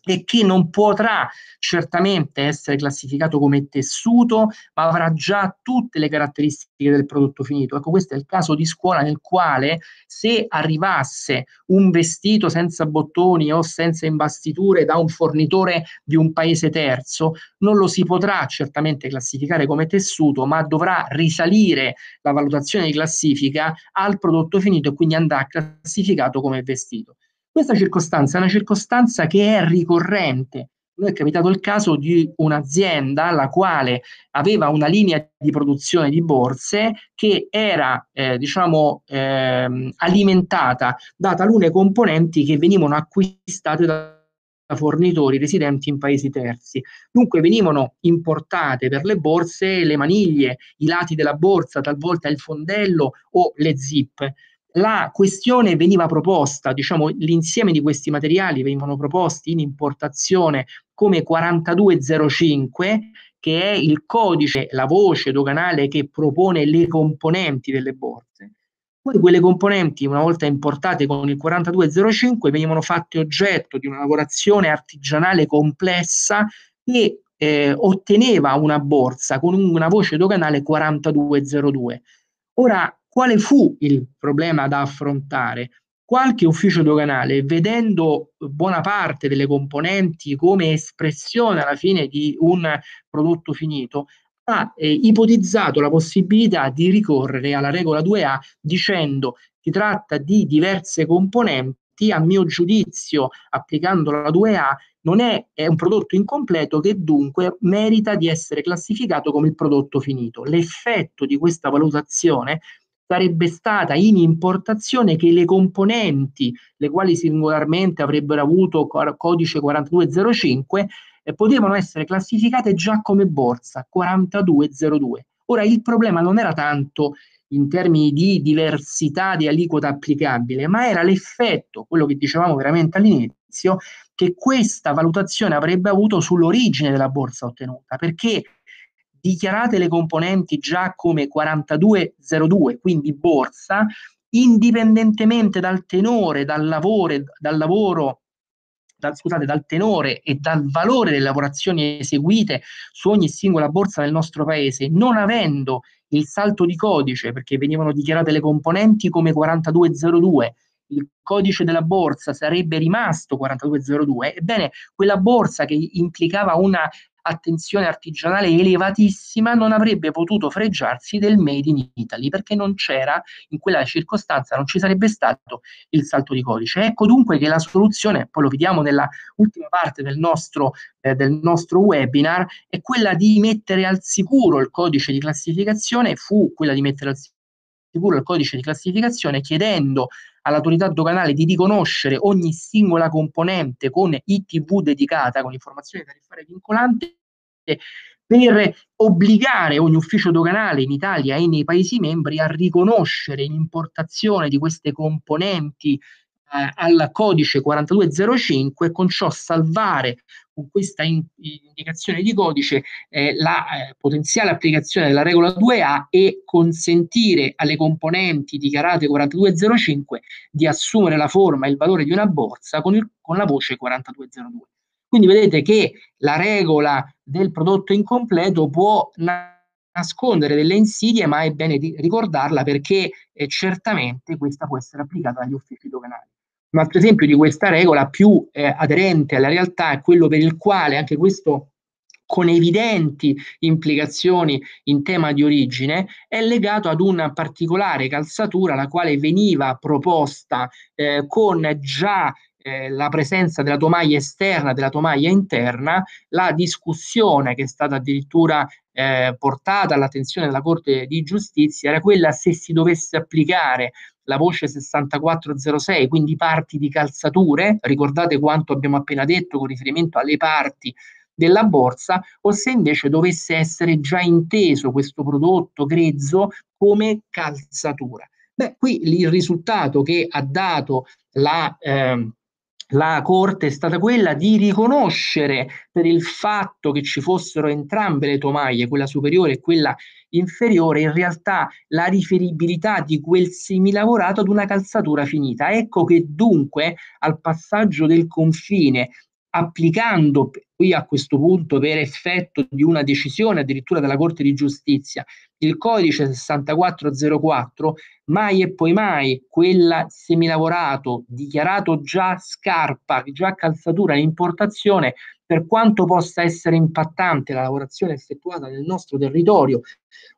e che non potrà certamente essere classificato come tessuto, ma avrà già tutte le caratteristiche del prodotto finito. Ecco, questo è il caso di scuola nel quale se arrivasse un vestito senza bottoni o senza imbastiture da un fornitore di un paese terzo, non lo si potrà certamente classificare come tessuto, ma dovrà risalire la valutazione di classifica al prodotto finito e quindi andrà classificato come vestito. Questa circostanza è una circostanza che è ricorrente. Noi è capitato il caso di un'azienda la quale aveva una linea di produzione di borse che era eh, diciamo, eh, alimentata da talune componenti che venivano acquistate da fornitori residenti in paesi terzi. Dunque venivano importate per le borse le maniglie, i lati della borsa, talvolta il fondello o le zip la questione veniva proposta, diciamo l'insieme di questi materiali venivano proposti in importazione come 4205 che è il codice, la voce doganale che propone le componenti delle borse. Poi quelle componenti, una volta importate con il 4205, venivano fatte oggetto di una lavorazione artigianale complessa che eh, otteneva una borsa con una voce doganale 4202. Ora, quale fu il problema da affrontare? Qualche ufficio doganale, vedendo buona parte delle componenti come espressione alla fine di un prodotto finito, ha eh, ipotizzato la possibilità di ricorrere alla regola 2A dicendo si tratta di diverse componenti a mio giudizio, applicando la 2A, non è, è, un prodotto incompleto che dunque merita di essere classificato come il prodotto finito. L'effetto di questa valutazione sarebbe stata in importazione che le componenti, le quali singolarmente avrebbero avuto codice 4205, eh, potevano essere classificate già come borsa 4202. Ora il problema non era tanto in termini di diversità di aliquota applicabile, ma era l'effetto, quello che dicevamo veramente all'inizio, che questa valutazione avrebbe avuto sull'origine della borsa ottenuta, perché dichiarate le componenti già come 4202, quindi borsa, indipendentemente dal tenore, dal lavoro, dal lavoro dal, scusate, dal tenore e dal valore delle lavorazioni eseguite su ogni singola borsa del nostro paese, non avendo il salto di codice, perché venivano dichiarate le componenti come 4202, il codice della borsa sarebbe rimasto 4202, ebbene quella borsa che implicava una attenzione artigianale elevatissima, non avrebbe potuto freggiarsi del Made in Italy, perché non c'era, in quella circostanza non ci sarebbe stato il salto di codice. Ecco dunque che la soluzione, poi lo vediamo nella ultima parte del nostro, eh, del nostro webinar, è quella di mettere al sicuro il codice di classificazione, fu quella di mettere al sicuro pure al codice di classificazione chiedendo all'autorità doganale di riconoscere ogni singola componente con ITV dedicata, con informazione tariffaria vincolante, per obbligare ogni ufficio doganale in Italia e nei Paesi membri a riconoscere l'importazione di queste componenti eh, al codice 4205 e con ciò salvare con questa in, indicazione di codice eh, la eh, potenziale applicazione della regola 2A e consentire alle componenti dichiarate 4205 di assumere la forma e il valore di una borsa con, il, con la voce 4202. Quindi vedete che la regola del prodotto incompleto può nascondere delle insidie, ma è bene ricordarla perché eh, certamente questa può essere applicata agli uffici doganali. Un altro esempio di questa regola più eh, aderente alla realtà è quello per il quale anche questo con evidenti implicazioni in tema di origine, è legato ad una particolare calzatura la quale veniva proposta eh, con già eh, la presenza della tomaia esterna e della tomaia interna, la discussione che è stata addirittura eh, portata all'attenzione della Corte di Giustizia era quella se si dovesse applicare la voce 6406, quindi parti di calzature, ricordate quanto abbiamo appena detto con riferimento alle parti della borsa, o se invece dovesse essere già inteso questo prodotto grezzo come calzatura. Beh, qui il risultato che ha dato la... Eh, la Corte è stata quella di riconoscere per il fatto che ci fossero entrambe le tomaie, quella superiore e quella inferiore, in realtà la riferibilità di quel semilavorato ad una calzatura finita. Ecco che dunque al passaggio del confine applicando qui a questo punto per effetto di una decisione addirittura della Corte di Giustizia, il codice 6404, mai e poi mai quel semilavorato dichiarato già scarpa, già calzatura in importazione, per quanto possa essere impattante la lavorazione effettuata nel nostro territorio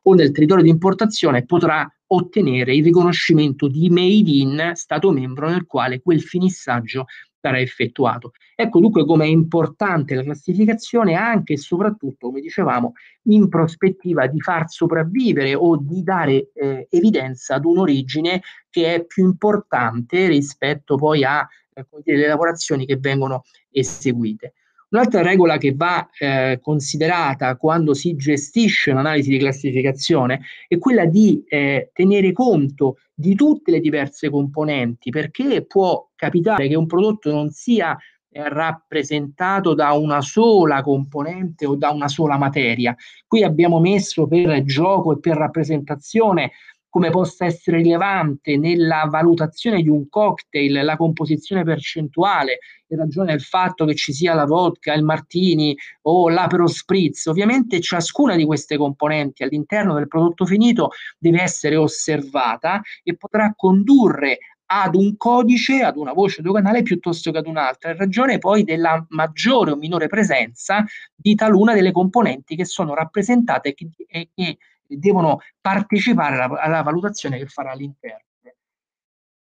o nel territorio di importazione, potrà ottenere il riconoscimento di made in Stato membro nel quale quel finissaggio sarà effettuato. Ecco dunque come è importante la classificazione anche e soprattutto, come dicevamo, in prospettiva di far sopravvivere o di dare eh, evidenza ad un'origine che è più importante rispetto poi a eh, dire, le lavorazioni che vengono eseguite. Un'altra regola che va eh, considerata quando si gestisce un'analisi di classificazione è quella di eh, tenere conto di tutte le diverse componenti, perché può capitare che un prodotto non sia eh, rappresentato da una sola componente o da una sola materia. Qui abbiamo messo per gioco e per rappresentazione come possa essere rilevante nella valutazione di un cocktail la composizione percentuale in ragione del fatto che ci sia la vodka, il martini o l'apero spritz. Ovviamente ciascuna di queste componenti all'interno del prodotto finito deve essere osservata e potrà condurre ad un codice, ad una voce doganale piuttosto che ad un'altra, in ragione poi della maggiore o minore presenza di taluna delle componenti che sono rappresentate e che, devono partecipare alla, alla valutazione che farà l'interprete.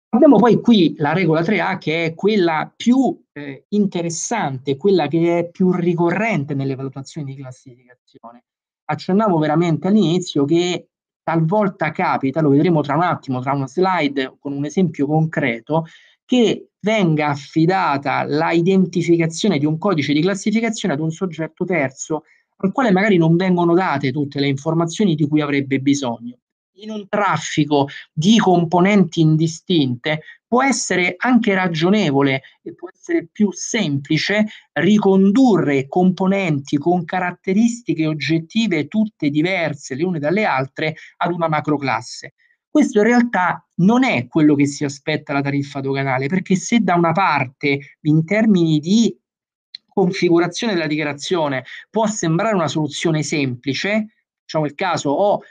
Abbiamo poi qui la regola 3A che è quella più eh, interessante, quella che è più ricorrente nelle valutazioni di classificazione. Accennavo veramente all'inizio che talvolta capita, lo vedremo tra un attimo, tra una slide con un esempio concreto, che venga affidata la identificazione di un codice di classificazione ad un soggetto terzo al quale magari non vengono date tutte le informazioni di cui avrebbe bisogno. In un traffico di componenti indistinte può essere anche ragionevole e può essere più semplice ricondurre componenti con caratteristiche oggettive tutte diverse le une dalle altre ad una macroclasse. Questo in realtà non è quello che si aspetta la tariffa doganale, perché se da una parte in termini di configurazione della dichiarazione può sembrare una soluzione semplice, diciamo il caso ho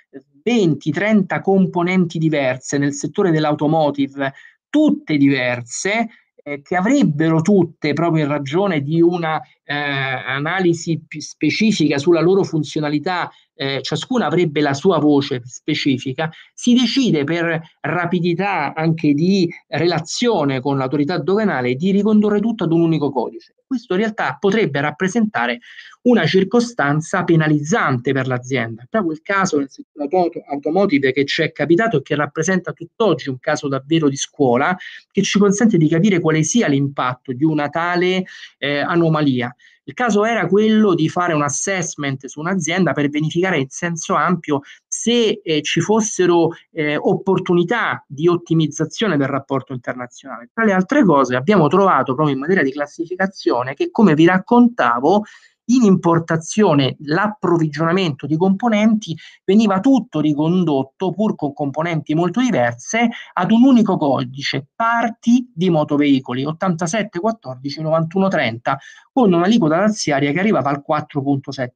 20-30 componenti diverse nel settore dell'automotive, tutte diverse, eh, che avrebbero tutte, proprio in ragione di una eh, analisi più specifica sulla loro funzionalità, eh, ciascuna avrebbe la sua voce specifica, si decide per rapidità anche di relazione con l'autorità doganale di ricondurre tutto ad un unico codice. Questo in realtà potrebbe rappresentare una circostanza penalizzante per l'azienda. Tra il caso nel settore automotive che ci è capitato e che rappresenta tutt'oggi un caso davvero di scuola, che ci consente di capire quale sia l'impatto di una tale eh, anomalia il caso era quello di fare un assessment su un'azienda per verificare in senso ampio se eh, ci fossero eh, opportunità di ottimizzazione del rapporto internazionale. Tra le altre cose abbiamo trovato proprio in materia di classificazione che, come vi raccontavo, in importazione l'approvvigionamento di componenti veniva tutto ricondotto, pur con componenti molto diverse, ad un unico codice, parti di motoveicoli 87 14 91 30, con un'aliquota razziaria che arrivava al 4.7%.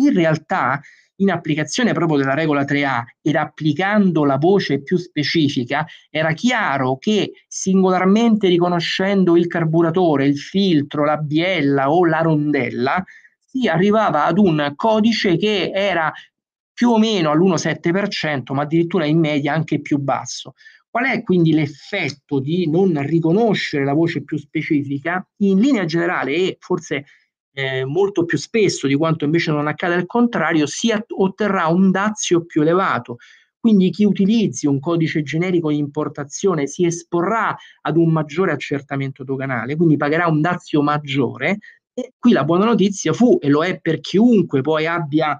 In realtà in applicazione proprio della regola 3A ed applicando la voce più specifica, era chiaro che singolarmente riconoscendo il carburatore, il filtro, la biella o la rondella, si arrivava ad un codice che era più o meno all'1,7%, ma addirittura in media anche più basso. Qual è quindi l'effetto di non riconoscere la voce più specifica? In linea generale e forse eh, molto più spesso di quanto invece non accade al contrario, si att- otterrà un dazio più elevato. Quindi chi utilizzi un codice generico di importazione si esporrà ad un maggiore accertamento doganale, quindi pagherà un dazio maggiore. E qui la buona notizia fu, e lo è per chiunque poi abbia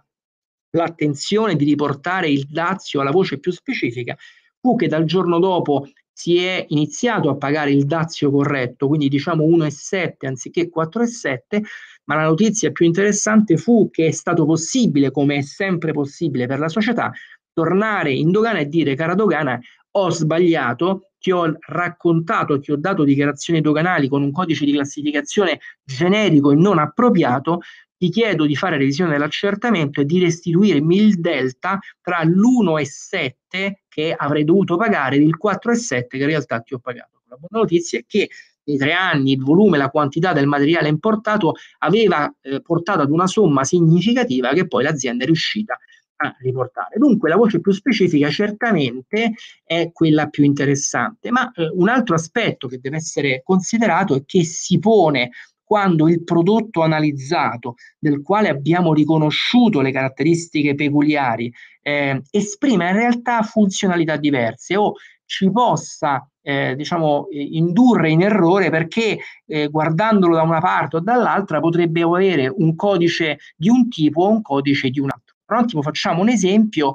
l'attenzione di riportare il dazio alla voce più specifica, fu che dal giorno dopo si è iniziato a pagare il dazio corretto, quindi diciamo 1,7 anziché 4,7, ma la notizia più interessante fu che è stato possibile, come è sempre possibile per la società, tornare in dogana e dire cara dogana, ho sbagliato, ti ho raccontato, ti ho dato dichiarazioni doganali con un codice di classificazione generico e non appropriato, ti chiedo di fare revisione dell'accertamento e di restituirmi il delta tra l'1,7 che avrei dovuto pagare e il 4,7 che in realtà ti ho pagato. La buona notizia è che nei tre anni il volume e la quantità del materiale importato aveva eh, portato ad una somma significativa che poi l'azienda è riuscita a riportare. Dunque la voce più specifica certamente è quella più interessante, ma eh, un altro aspetto che deve essere considerato è che si pone quando il prodotto analizzato, del quale abbiamo riconosciuto le caratteristiche peculiari, eh, esprime in realtà funzionalità diverse o ci possa eh, diciamo, eh, indurre in errore perché eh, guardandolo da una parte o dall'altra potrebbe avere un codice di un tipo o un codice di un altro. Un attimo, facciamo un esempio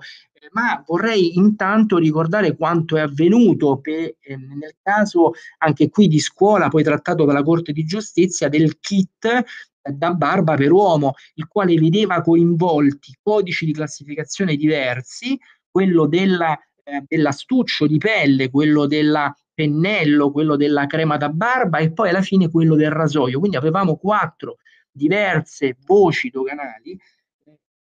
ma vorrei intanto ricordare quanto è avvenuto per, eh, nel caso anche qui di scuola, poi trattato dalla Corte di Giustizia, del kit eh, da barba per uomo, il quale vedeva coinvolti codici di classificazione diversi, quello della, eh, dell'astuccio di pelle, quello della pennello, quello della crema da barba e poi alla fine quello del rasoio. Quindi avevamo quattro diverse voci doganali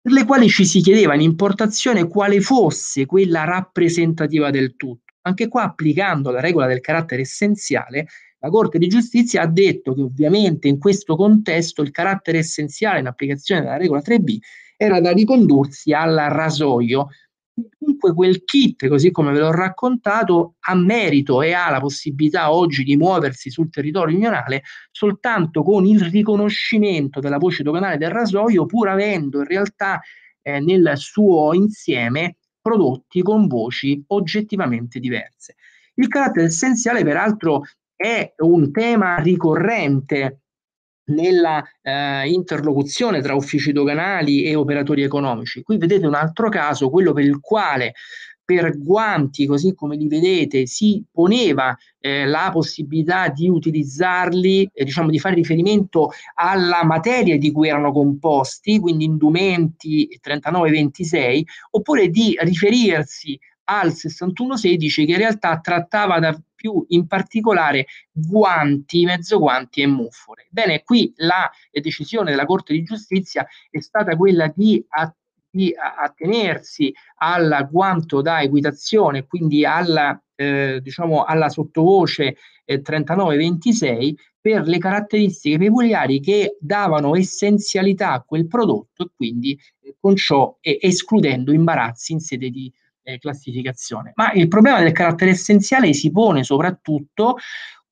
per le quali ci si chiedeva in importazione quale fosse quella rappresentativa del tutto. Anche qua applicando la regola del carattere essenziale, la Corte di giustizia ha detto che ovviamente in questo contesto il carattere essenziale in applicazione della regola 3b era da ricondursi al rasoio, Dunque quel kit, così come ve l'ho raccontato, ha merito e ha la possibilità oggi di muoversi sul territorio unionale soltanto con il riconoscimento della voce doganale del rasoio, pur avendo in realtà eh, nel suo insieme prodotti con voci oggettivamente diverse. Il carattere essenziale, peraltro, è un tema ricorrente nella eh, interlocuzione tra uffici doganali e operatori economici. Qui vedete un altro caso, quello per il quale per guanti, così come li vedete, si poneva eh, la possibilità di utilizzarli, eh, diciamo di fare riferimento alla materia di cui erano composti, quindi indumenti 3926, oppure di riferirsi al 6116 che in realtà trattava da più in particolare guanti, mezzo guanti e muffole. Bene, qui la decisione della Corte di Giustizia è stata quella di attivare di attenersi al guanto da equitazione, quindi alla, eh, diciamo alla sottovoce eh, 3926 per le caratteristiche peculiari che davano essenzialità a quel prodotto e quindi eh, con ciò escludendo imbarazzi in sede di classificazione. Ma il problema del carattere essenziale si pone soprattutto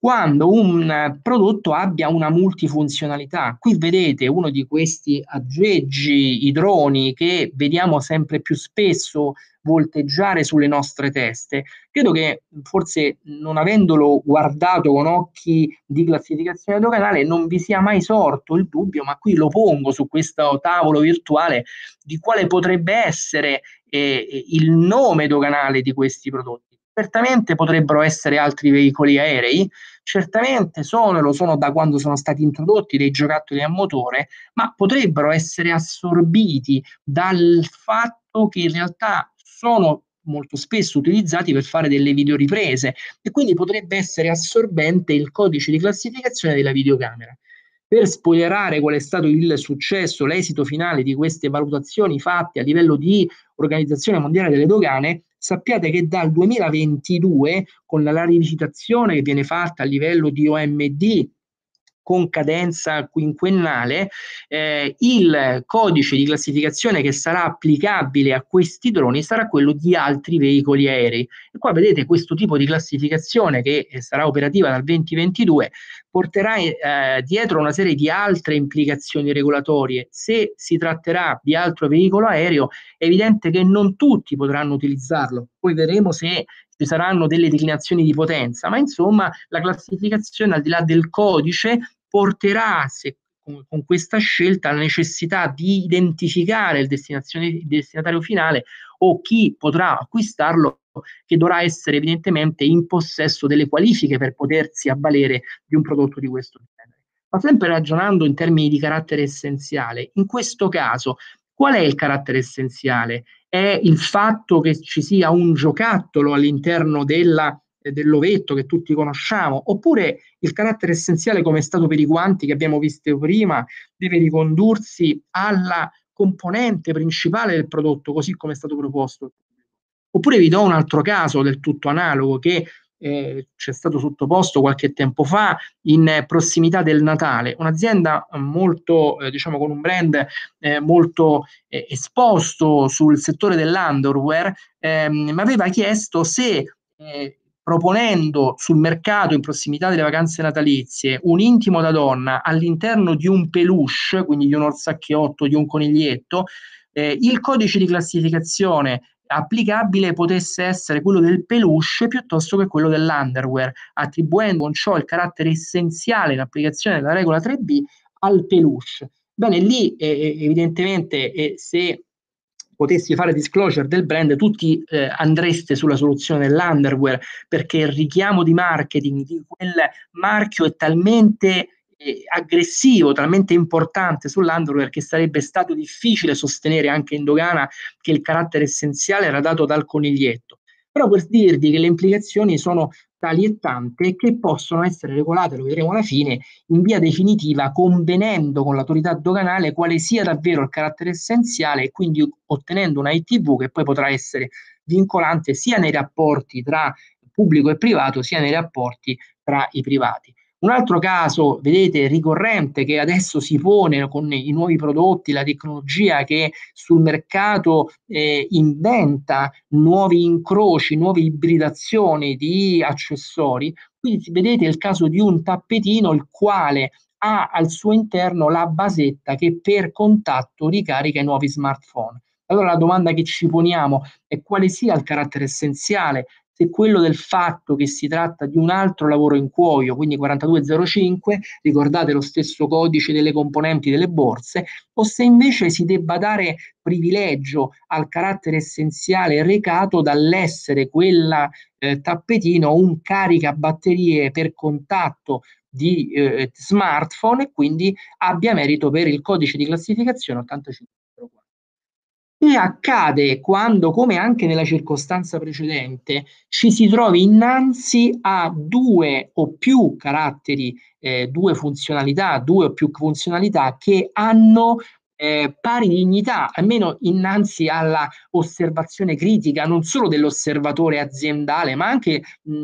quando un prodotto abbia una multifunzionalità. Qui vedete uno di questi aggeggi, i droni che vediamo sempre più spesso volteggiare sulle nostre teste. Credo che forse non avendolo guardato con occhi di classificazione doganale non vi sia mai sorto il dubbio, ma qui lo pongo su questo tavolo virtuale di quale potrebbe essere eh, il nome doganale di questi prodotti Certamente potrebbero essere altri veicoli aerei, certamente sono e lo sono da quando sono stati introdotti dei giocattoli a motore, ma potrebbero essere assorbiti dal fatto che in realtà sono molto spesso utilizzati per fare delle videoriprese e quindi potrebbe essere assorbente il codice di classificazione della videocamera. Per spoilerare qual è stato il successo, l'esito finale di queste valutazioni fatte a livello di Organizzazione Mondiale delle Dogane, sappiate che dal 2022, con la rivisitazione che viene fatta a livello di OMD con cadenza quinquennale, eh, il codice di classificazione che sarà applicabile a questi droni sarà quello di altri veicoli aerei. E qua vedete questo tipo di classificazione che eh, sarà operativa dal 2022 porterà eh, dietro una serie di altre implicazioni regolatorie. Se si tratterà di altro veicolo aereo, è evidente che non tutti potranno utilizzarlo poi vedremo se ci saranno delle declinazioni di potenza, ma insomma la classificazione al di là del codice porterà, se con, questa scelta la necessità di identificare il, il, destinatario finale o chi potrà acquistarlo che dovrà essere evidentemente in possesso delle qualifiche per potersi avvalere di un prodotto di questo genere. Ma sempre ragionando in termini di carattere essenziale, in questo caso Qual è il carattere essenziale? È il fatto che ci sia un giocattolo all'interno della, eh, dell'ovetto che tutti conosciamo, oppure il carattere essenziale, come è stato per i guanti che abbiamo visto prima, deve ricondursi alla componente principale del prodotto, così come è stato proposto. Oppure vi do un altro caso del tutto analogo, che eh, ci è stato sottoposto qualche tempo fa in prossimità del Natale, un'azienda eh, molto, eh, diciamo, con un brand eh, molto eh, esposto sul settore dell'underwear, ehm, mi aveva chiesto se eh, proponendo sul mercato in prossimità delle vacanze natalizie un intimo da donna all'interno di un peluche, quindi di un orsacchiotto, di un coniglietto, eh, il codice di classificazione applicabile potesse essere quello del peluche piuttosto che quello dell'underwear, attribuendo con ciò il carattere essenziale in applicazione della regola 3B al peluche. Bene, lì eh, eh, evidentemente eh, se potessi fare disclosure del brand, tutti eh, andreste sulla soluzione dell'underwear perché il richiamo di marketing di quel marchio è talmente aggressivo, talmente importante sull'Androver che sarebbe stato difficile sostenere anche in dogana che il carattere essenziale era dato dal coniglietto. Però per dirvi che le implicazioni sono tali e tante che possono essere regolate, lo vedremo alla fine, in via definitiva, convenendo con l'autorità doganale quale sia davvero il carattere essenziale e quindi ottenendo una ITV che poi potrà essere vincolante sia nei rapporti tra pubblico e privato, sia nei rapporti tra i privati. Un altro caso, vedete, ricorrente che adesso si pone con i nuovi prodotti, la tecnologia che sul mercato eh, inventa nuovi incroci, nuove ibridazioni di accessori. Quindi vedete il caso di un tappetino il quale ha al suo interno la basetta che per contatto ricarica i nuovi smartphone. Allora la domanda che ci poniamo è quale sia il carattere essenziale se quello del fatto che si tratta di un altro lavoro in cuoio, quindi 4205, ricordate lo stesso codice delle componenti delle borse, o se invece si debba dare privilegio al carattere essenziale recato dall'essere quella eh, tappetino un caricabatterie per contatto di eh, smartphone e quindi abbia merito per il codice di classificazione 85. E accade quando, come anche nella circostanza precedente, ci si trovi innanzi a due o più caratteri, eh, due funzionalità, due o più funzionalità che hanno eh, pari dignità, almeno innanzi alla osservazione critica, non solo dell'osservatore aziendale, ma anche mh,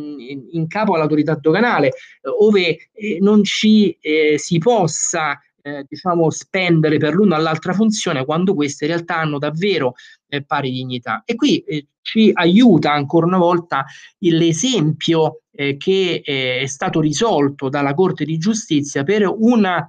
in capo all'autorità doganale, dove eh, eh, non ci eh, si possa eh, diciamo, spendere per l'una o l'altra funzione quando queste in realtà hanno davvero eh, pari dignità. E qui eh, ci aiuta ancora una volta l'esempio eh, che eh, è stato risolto dalla Corte di Giustizia per un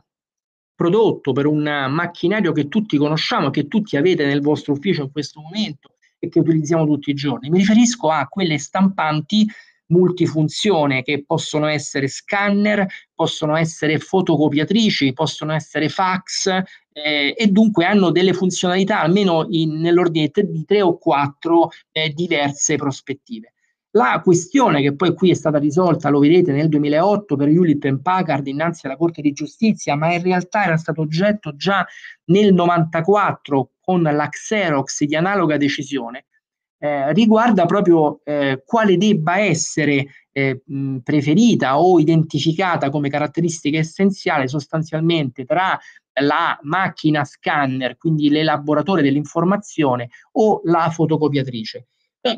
prodotto, per un macchinario che tutti conosciamo, che tutti avete nel vostro ufficio in questo momento e che utilizziamo tutti i giorni. Mi riferisco a quelle stampanti multifunzione che possono essere scanner, possono essere fotocopiatrici, possono essere fax eh, e dunque hanno delle funzionalità almeno in, nell'ordine di tre o quattro eh, diverse prospettive. La questione che poi qui è stata risolta, lo vedete, nel 2008 per Hewlett Packard innanzi alla Corte di Giustizia, ma in realtà era stato oggetto già nel 94 con la Xerox di analoga decisione, eh, riguarda proprio eh, quale debba essere eh, mh, preferita o identificata come caratteristica essenziale sostanzialmente tra la macchina scanner, quindi l'elaboratore dell'informazione, o la fotocopiatrice.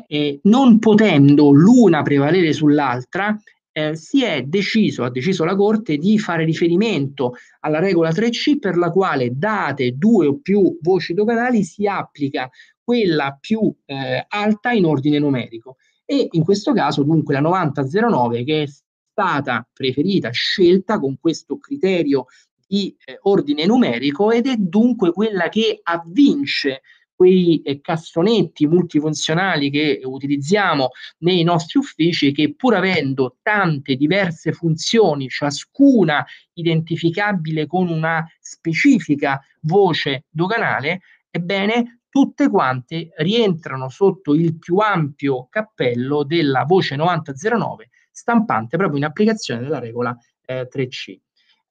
E, non potendo l'una prevalere sull'altra, eh, si è deciso, ha deciso la Corte, di fare riferimento alla regola 3C per la quale date due o più voci doganali si applica quella più eh, alta in ordine numerico. E in questo caso dunque la 9009 che è stata preferita, scelta con questo criterio di eh, ordine numerico ed è dunque quella che avvince quei eh, cassonetti multifunzionali che utilizziamo nei nostri uffici che pur avendo tante diverse funzioni, ciascuna identificabile con una specifica voce doganale, ebbene tutte quante rientrano sotto il più ampio cappello della voce 9009 stampante proprio in applicazione della regola eh, 3C.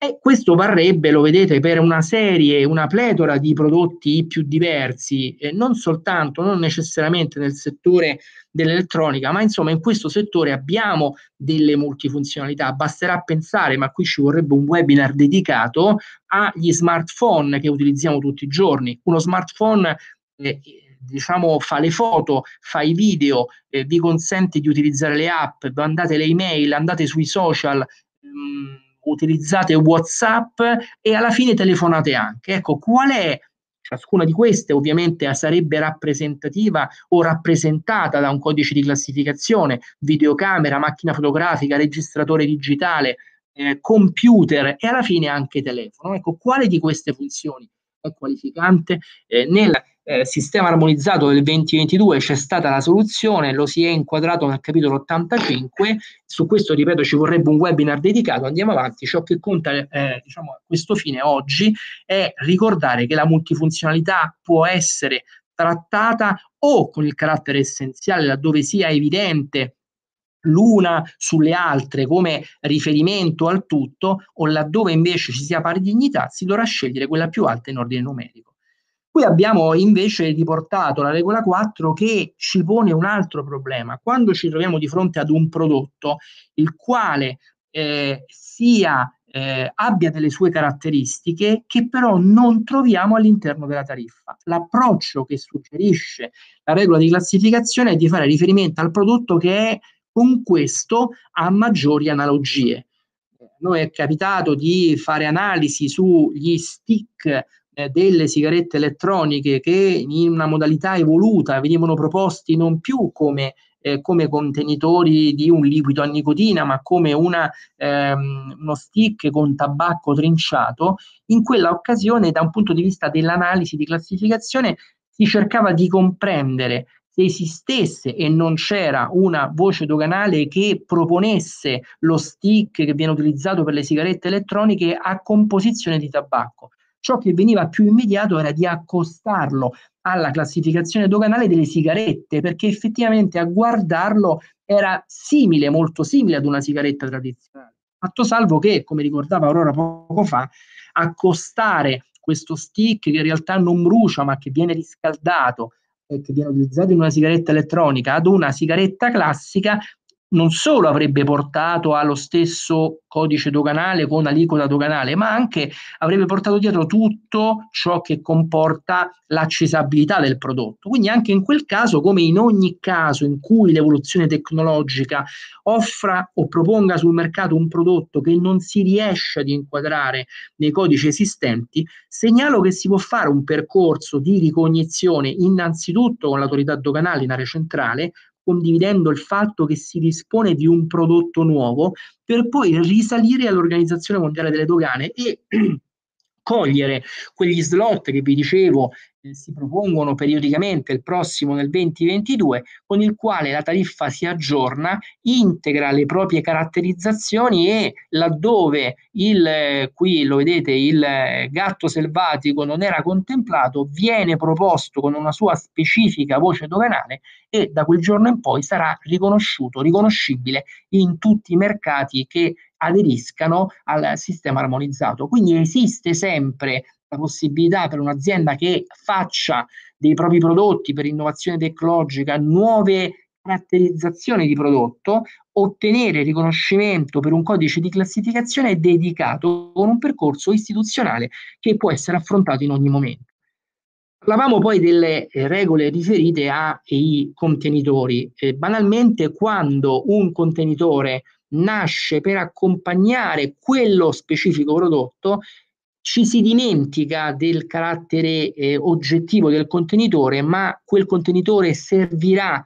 E questo varrebbe, lo vedete, per una serie, una pletora di prodotti più diversi, eh, non soltanto, non necessariamente nel settore dell'elettronica, ma insomma in questo settore abbiamo delle multifunzionalità. Basterà pensare, ma qui ci vorrebbe un webinar dedicato agli smartphone che utilizziamo tutti i giorni. Uno smartphone eh, diciamo, fa le foto, fa i video, eh, vi consente di utilizzare le app, mandate le email, andate sui social, mh, mm, utilizzate WhatsApp e alla fine telefonate anche. Ecco, qual è ciascuna di queste ovviamente sarebbe rappresentativa o rappresentata da un codice di classificazione, videocamera, macchina fotografica, registratore digitale, eh, computer e alla fine anche telefono. Ecco, quale di queste funzioni è qualificante eh, nel eh, sistema armonizzato del 2022 c'è stata la soluzione, lo si è inquadrato nel capitolo 85, su questo ripeto ci vorrebbe un webinar dedicato, andiamo avanti, ciò che conta eh, diciamo, a questo fine oggi è ricordare che la multifunzionalità può essere trattata o con il carattere essenziale laddove sia evidente l'una sulle altre come riferimento al tutto o laddove invece ci sia pari dignità si dovrà scegliere quella più alta in ordine numerico. Qui abbiamo invece riportato la regola 4 che ci pone un altro problema. Quando ci troviamo di fronte ad un prodotto il quale eh, sia, eh, abbia delle sue caratteristiche che però non troviamo all'interno della tariffa. L'approccio che suggerisce la regola di classificazione è di fare riferimento al prodotto che è con questo ha maggiori analogie. A Noi è capitato di fare analisi sugli stick eh, delle sigarette elettroniche che in una modalità evoluta venivano proposti non più come eh, come contenitori di un liquido a nicotina, ma come una, ehm, uno stick con tabacco trinciato, in quella occasione, da un punto di vista dell'analisi di classificazione, si cercava di comprendere se esistesse e non c'era una voce doganale che proponesse lo stick che viene utilizzato per le sigarette elettroniche a composizione di tabacco ciò che veniva più immediato era di accostarlo alla classificazione doganale delle sigarette, perché effettivamente a guardarlo era simile, molto simile ad una sigaretta tradizionale. Fatto salvo che, come ricordava Aurora poco fa, accostare questo stick che in realtà non brucia ma che viene riscaldato e che viene utilizzato in una sigaretta elettronica ad una sigaretta classica non solo avrebbe portato allo stesso codice doganale con aliquota doganale, ma anche avrebbe portato dietro tutto ciò che comporta l'accesabilità del prodotto. Quindi anche in quel caso, come in ogni caso in cui l'evoluzione tecnologica offra o proponga sul mercato un prodotto che non si riesce ad inquadrare nei codici esistenti, segnalo che si può fare un percorso di ricognizione innanzitutto con l'autorità doganale in area centrale, condividendo il fatto che si dispone di un prodotto nuovo per poi risalire all'Organizzazione Mondiale delle Dogane e <clears throat> cogliere quegli slot che vi dicevo eh, si propongono periodicamente il prossimo nel 2022 con il quale la tariffa si aggiorna, integra le proprie caratterizzazioni e laddove il eh, qui lo vedete il eh, gatto selvatico non era contemplato viene proposto con una sua specifica voce doganale e da quel giorno in poi sarà riconosciuto, riconoscibile in tutti i mercati che aderiscano al sistema armonizzato. Quindi esiste sempre la possibilità per un'azienda che faccia dei propri prodotti per innovazione tecnologica nuove caratterizzazioni di prodotto, ottenere riconoscimento per un codice di classificazione dedicato con un percorso istituzionale che può essere affrontato in ogni momento. Parlavamo poi delle eh, regole riferite ai contenitori. Eh, banalmente, quando un contenitore nasce per accompagnare quello specifico prodotto, ci si dimentica del carattere eh, oggettivo del contenitore, ma quel contenitore servirà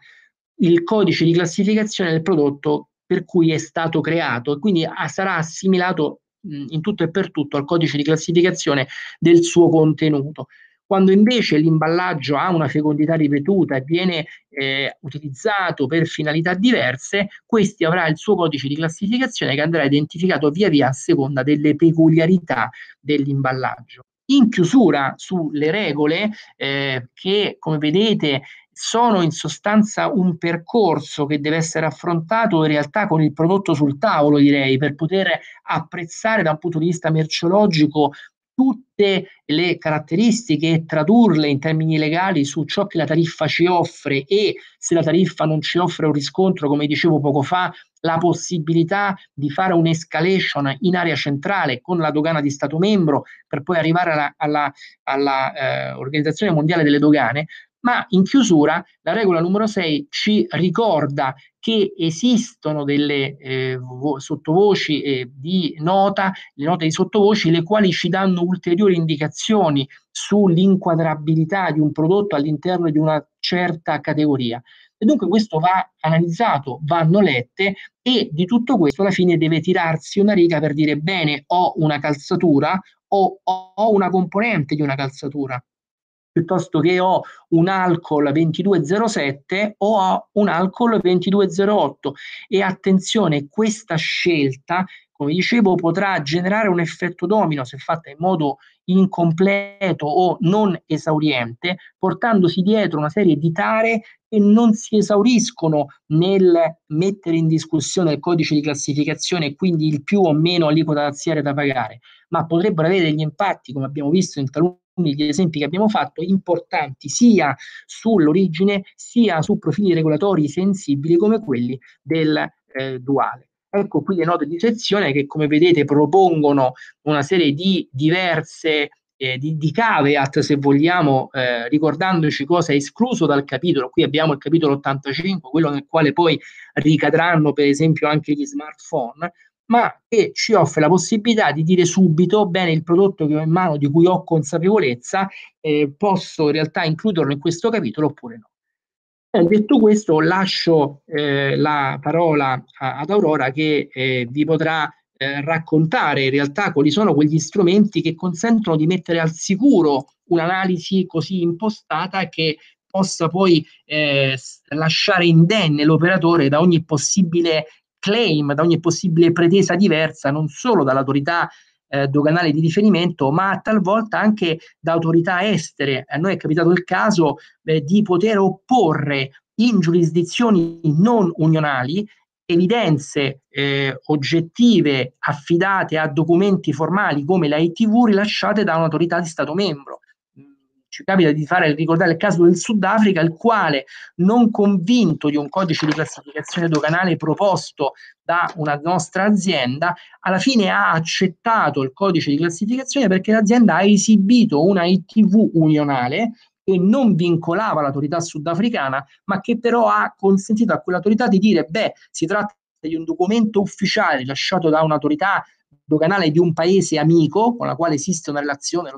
il codice di classificazione del prodotto per cui è stato creato e quindi a, ah, sarà assimilato mh, in tutto e per tutto al codice di classificazione del suo contenuto quando invece l'imballaggio ha una fecondità ripetuta e viene eh, utilizzato per finalità diverse, questi avrà il suo codice di classificazione che andrà identificato via via a seconda delle peculiarità dell'imballaggio. In chiusura sulle regole eh, che, come vedete, sono in sostanza un percorso che deve essere affrontato in realtà con il prodotto sul tavolo, direi, per poter apprezzare da un punto di vista merceologico tutte le caratteristiche e tradurle in termini legali su ciò che la tariffa ci offre e se la tariffa non ci offre un riscontro, come dicevo poco fa, la possibilità di fare un'escalation in area centrale con la dogana di Stato membro per poi arrivare all'Organizzazione alla, alla eh, Mondiale delle Dogane, ma in chiusura la regola numero 6 ci ricorda che esistono delle eh, vo- sottovoci eh, di nota, le note di sottovoci, le quali ci danno ulteriori indicazioni sull'inquadrabilità di un prodotto all'interno di una certa categoria. E dunque questo va analizzato, vanno lette e di tutto questo alla fine deve tirarsi una riga per dire bene ho una calzatura o ho una componente di una calzatura piuttosto che ho un alcol 2207 o ho un alcol 2208 e attenzione questa scelta come dicevo potrà generare un effetto domino se fatta in modo incompleto o non esauriente portandosi dietro una serie di tare che non si esauriscono nel mettere in discussione il codice di classificazione e quindi il più o meno aliquota aziale da pagare ma potrebbero avere degli impatti come abbiamo visto in taluni quindi gli esempi che abbiamo fatto, importanti sia sull'origine sia su profili regolatori sensibili come quelli del eh, duale. Ecco qui le note di sezione che come vedete propongono una serie di diverse eh, di, di, caveat, se vogliamo, eh, ricordandoci cosa è escluso dal capitolo. Qui abbiamo il capitolo 85, quello nel quale poi ricadranno per esempio anche gli smartphone, ma che ci offre la possibilità di dire subito, bene, il prodotto che ho in mano, di cui ho consapevolezza, eh, posso in realtà includerlo in questo capitolo oppure no. Eh, detto questo, lascio eh, la parola a, ad Aurora che eh, vi potrà eh, raccontare in realtà quali sono quegli strumenti che consentono di mettere al sicuro un'analisi così impostata che possa poi eh, lasciare indenne l'operatore da ogni possibile claim, da ogni possibile pretesa diversa, non solo dall'autorità eh, doganale di riferimento, ma talvolta anche da autorità estere. A noi è capitato il caso eh, di poter opporre in giurisdizioni non unionali evidenze eh, oggettive affidate a documenti formali come la ITV rilasciate da un'autorità di Stato membro ci capita di fare, ricordare il caso del Sudafrica, il quale, non convinto di un codice di classificazione doganale proposto da una nostra azienda, alla fine ha accettato il codice di classificazione perché l'azienda ha esibito una ITV unionale che non vincolava l'autorità sudafricana, ma che però ha consentito a quell'autorità di dire, beh, si tratta di un documento ufficiale rilasciato da un'autorità doganale di un paese amico con la quale esiste una relazione, lo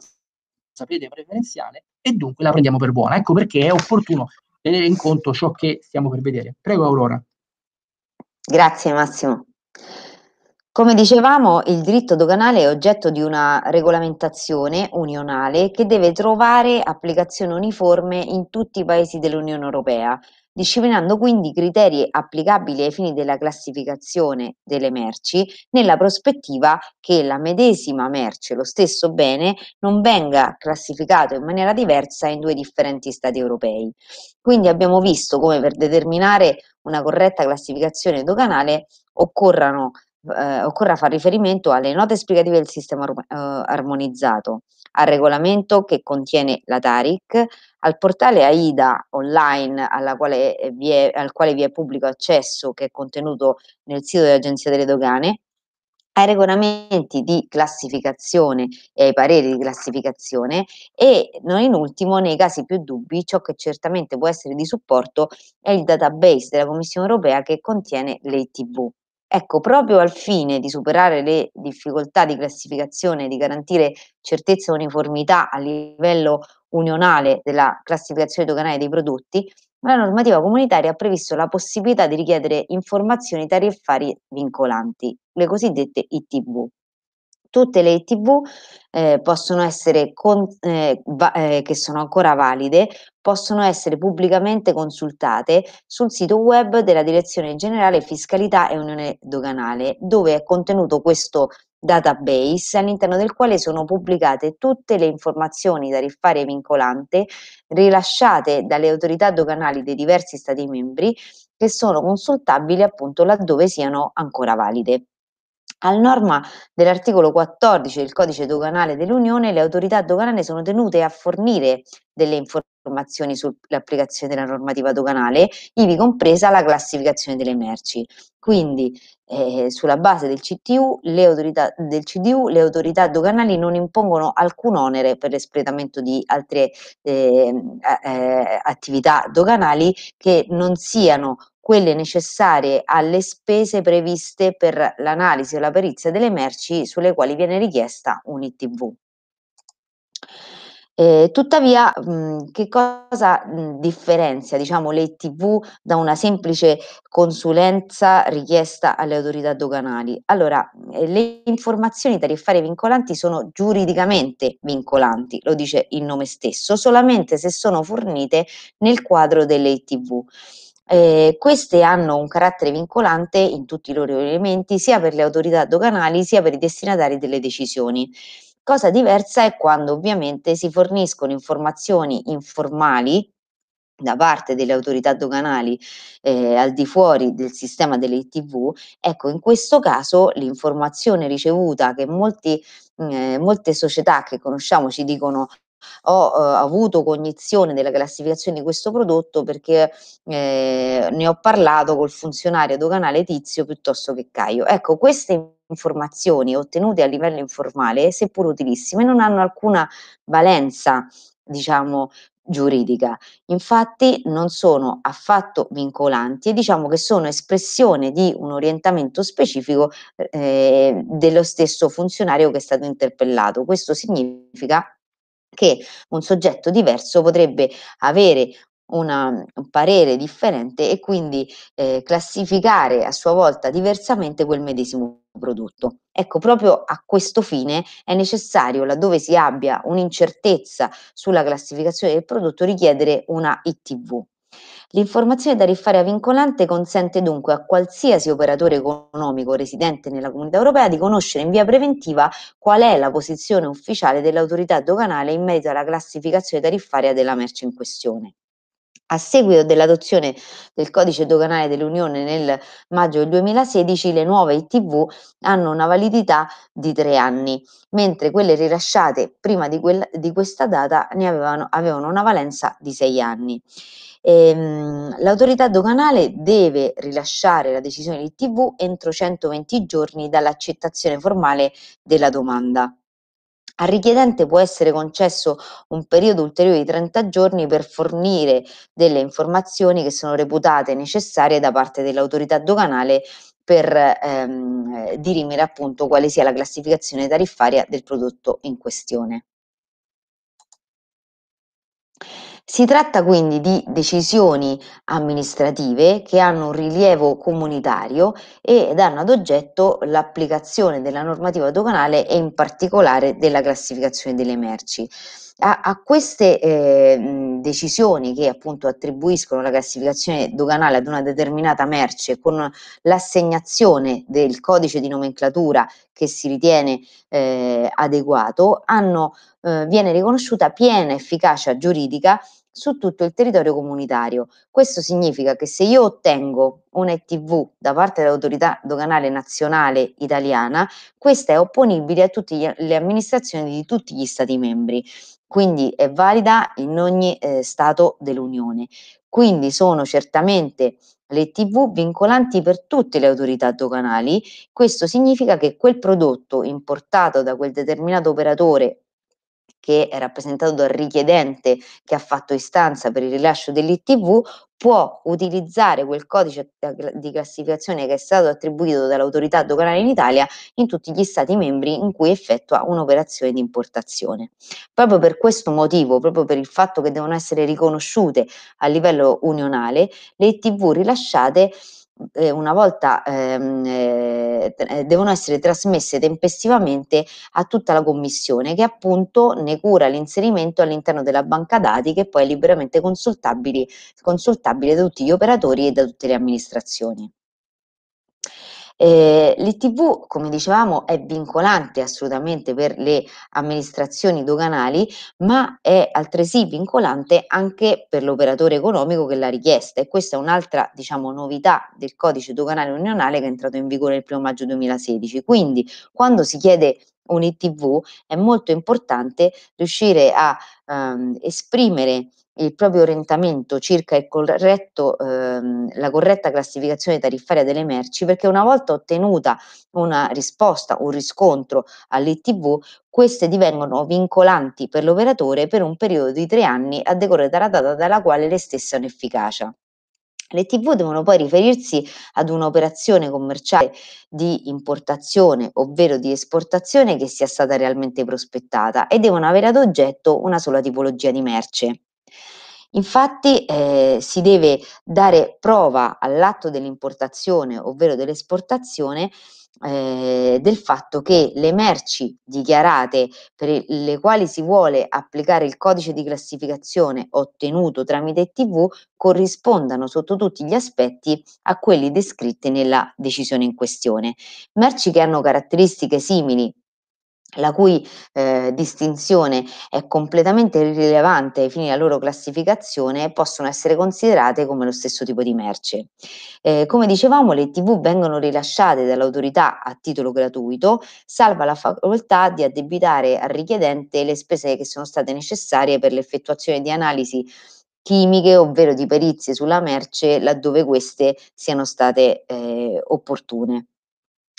sapete preferenziale e dunque la prendiamo per buona. Ecco perché è opportuno tenere in conto ciò che stiamo per vedere. Prego Aurora. Grazie Massimo. Come dicevamo, il diritto doganale è oggetto di una regolamentazione unionale che deve trovare applicazione uniforme in tutti i paesi dell'Unione Europea, disciplinando quindi criteri applicabili ai fini della classificazione delle merci, nella prospettiva che la medesima merce, lo stesso bene, non venga classificato in maniera diversa in due differenti stati europei. Quindi abbiamo visto come per determinare una corretta classificazione doganale occorrano eh, occorra far riferimento alle note esplicative del sistema eh, armonizzato, al regolamento che contiene la Taric, al portale AIDA online quale eh, è, al quale vi è pubblico accesso che è contenuto nel sito dell'Agenzia delle Dogane, ai regolamenti di classificazione e ai pareri di classificazione e non in ultimo nei casi più dubbi ciò che certamente può essere di supporto è il database della Commissione europea che contiene le ITV. Ecco, proprio al fine di superare le difficoltà di classificazione e di garantire certezza e uniformità a livello unionale della classificazione doganale dei prodotti, la normativa comunitaria ha previsto la possibilità di richiedere informazioni tariffarie vincolanti, le cosiddette ITV tutte le tv eh, possono essere con, eh, va, eh, che sono ancora valide possono essere pubblicamente consultate sul sito web della direzione generale fiscalità e unione doganale dove è contenuto questo database all'interno del quale sono pubblicate tutte le informazioni tariffarie vincolante rilasciate dalle autorità doganali dei diversi stati membri che sono consultabili appunto laddove siano ancora valide. A norma dell'articolo 14 del Codice doganale dell'Unione, le autorità doganali sono tenute a fornire delle informazioni informazioni sull'applicazione della normativa doganale, ivi compresa la classificazione delle merci. Quindi, eh, sulla base del CTU, le autorità, del CDU, le autorità doganali non impongono alcun onere per l'espletamento di altre eh, eh, attività doganali che non siano quelle necessarie alle spese previste per l'analisi o la perizia delle merci sulle quali viene richiesta un ITV. Eh, tuttavia, mh, mhmm, che cosa mh, mhmm, differenzia diciamo, le TV da una semplice consulenza richiesta alle autorità doganali? Allora, eh, le informazioni tariffarie vincolanti sono giuridicamente vincolanti, lo dice il nome stesso, solamente se sono fornite nel quadro delle TV. Eh, queste hanno un carattere vincolante in tutti i loro elementi, sia per le autorità doganali sia per i destinatari delle decisioni. Cosa diversa è quando ovviamente si forniscono informazioni informali da parte delle autorità doganali eh, al di fuori del sistema delle ITV, ecco in questo caso l'informazione ricevuta che molti, eh, molte società che conosciamo ci dicono oh, eh, ho eh, avuto cognizione della classificazione di questo prodotto perché eh, ne ho parlato col funzionario doganale tizio piuttosto che Caio. Ecco, queste informazioni informazioni ottenute a livello informale, seppur utilissime, non hanno alcuna valenza, diciamo, giuridica. Infatti non sono affatto vincolanti e diciamo che sono espressione di un orientamento specifico eh, dello stesso funzionario che è stato interpellato. Questo significa che un soggetto diverso potrebbe avere una, un parere differente e quindi eh, classificare a sua volta diversamente quel medesimo prodotto. Ecco, proprio a questo fine è necessario, laddove si abbia un'incertezza sulla classificazione del prodotto, richiedere una ITV. L'informazione tariffaria vincolante consente dunque a qualsiasi operatore economico residente nella comunità europea di conoscere in via preventiva qual è la posizione ufficiale dell'autorità doganale in merito alla classificazione tariffaria della merce in questione. A seguito dell'adozione del codice doganale dell'Unione nel maggio del 2016, le nuove ITV hanno una validità di tre anni, mentre quelle rilasciate prima di, quella, di questa data avevano, avevano, una valenza di sei anni. Ehm, l'autorità doganale deve rilasciare la decisione di ITV entro 120 giorni dall'accettazione formale della domanda. Al richiedente può essere concesso un periodo ulteriore di 30 giorni per fornire delle informazioni che sono reputate necessarie da parte dell'autorità doganale per ehm, dirimere appunto quale sia la classificazione tariffaria del prodotto in questione. Si tratta quindi di decisioni amministrative che hanno un rilievo comunitario ed hanno ad oggetto l'applicazione della normativa doganale e in particolare della classificazione delle merci a, a queste eh, decisioni che appunto attribuiscono la classificazione doganale ad una determinata merce con l'assegnazione del codice di nomenclatura che si ritiene eh, adeguato, hanno, eh, viene riconosciuta piena efficacia giuridica su tutto il territorio comunitario. Questo significa che se io ottengo un'ETV da parte dell'autorità doganale nazionale italiana, questa è opponibile a tutte le amministrazioni di tutti gli Stati membri quindi è valida in ogni eh, Stato dell'Unione. Quindi sono certamente le TV vincolanti per tutte le autorità doganali. Questo significa che quel prodotto importato da quel determinato operatore che è rappresentato dal richiedente che ha fatto istanza per il rilascio dell'ITV può utilizzare quel codice di classificazione che è stato attribuito dall'autorità doganale in Italia in tutti gli Stati membri in cui effettua un'operazione di importazione. Proprio per questo motivo, proprio per il fatto che devono essere riconosciute a livello unionale, le TV rilasciate una volta ehm, eh, eh, devono essere trasmesse tempestivamente a tutta la commissione che appunto ne cura l'inserimento all'interno della banca dati che poi è liberamente consultabile da tutti gli operatori e da tutte le amministrazioni. Eh, L'ITV, come dicevamo, è vincolante assolutamente per le amministrazioni doganali, ma è altresì vincolante anche per l'operatore economico che l'ha richiesta e questa è un'altra diciamo, novità del codice doganale unionale che è entrato in vigore il 1 maggio 2016. Quindi quando si chiede un ITV è molto importante riuscire a ehm, esprimere il proprio orientamento circa corretto, ehm, la corretta classificazione tariffaria delle merci, perché una volta ottenuta una risposta, un riscontro all'ITV, queste divengono vincolanti per l'operatore per un periodo di tre anni a decorrere dalla data dalla quale le stesse hanno efficacia. Le TV devono poi riferirsi ad un'operazione commerciale di importazione, ovvero di esportazione, che sia stata realmente prospettata e devono avere ad oggetto una sola tipologia di merce. Infatti eh, si deve dare prova all'atto dell'importazione, ovvero dell'esportazione, eh, del fatto che le merci dichiarate per le quali si vuole applicare il codice di classificazione ottenuto tramite TV corrispondano sotto tutti gli aspetti a quelli descritti nella decisione in questione. Merci che hanno caratteristiche simili la cui eh, distinzione è completamente irrilevante ai fini della loro classificazione, possono essere considerate come lo stesso tipo di merce. Eh, come dicevamo, le TV vengono rilasciate dall'autorità a titolo gratuito, salva la facoltà di addebitare al richiedente le spese che sono state necessarie per l'effettuazione di analisi chimiche, ovvero di perizie sulla merce, laddove queste siano state eh, opportune.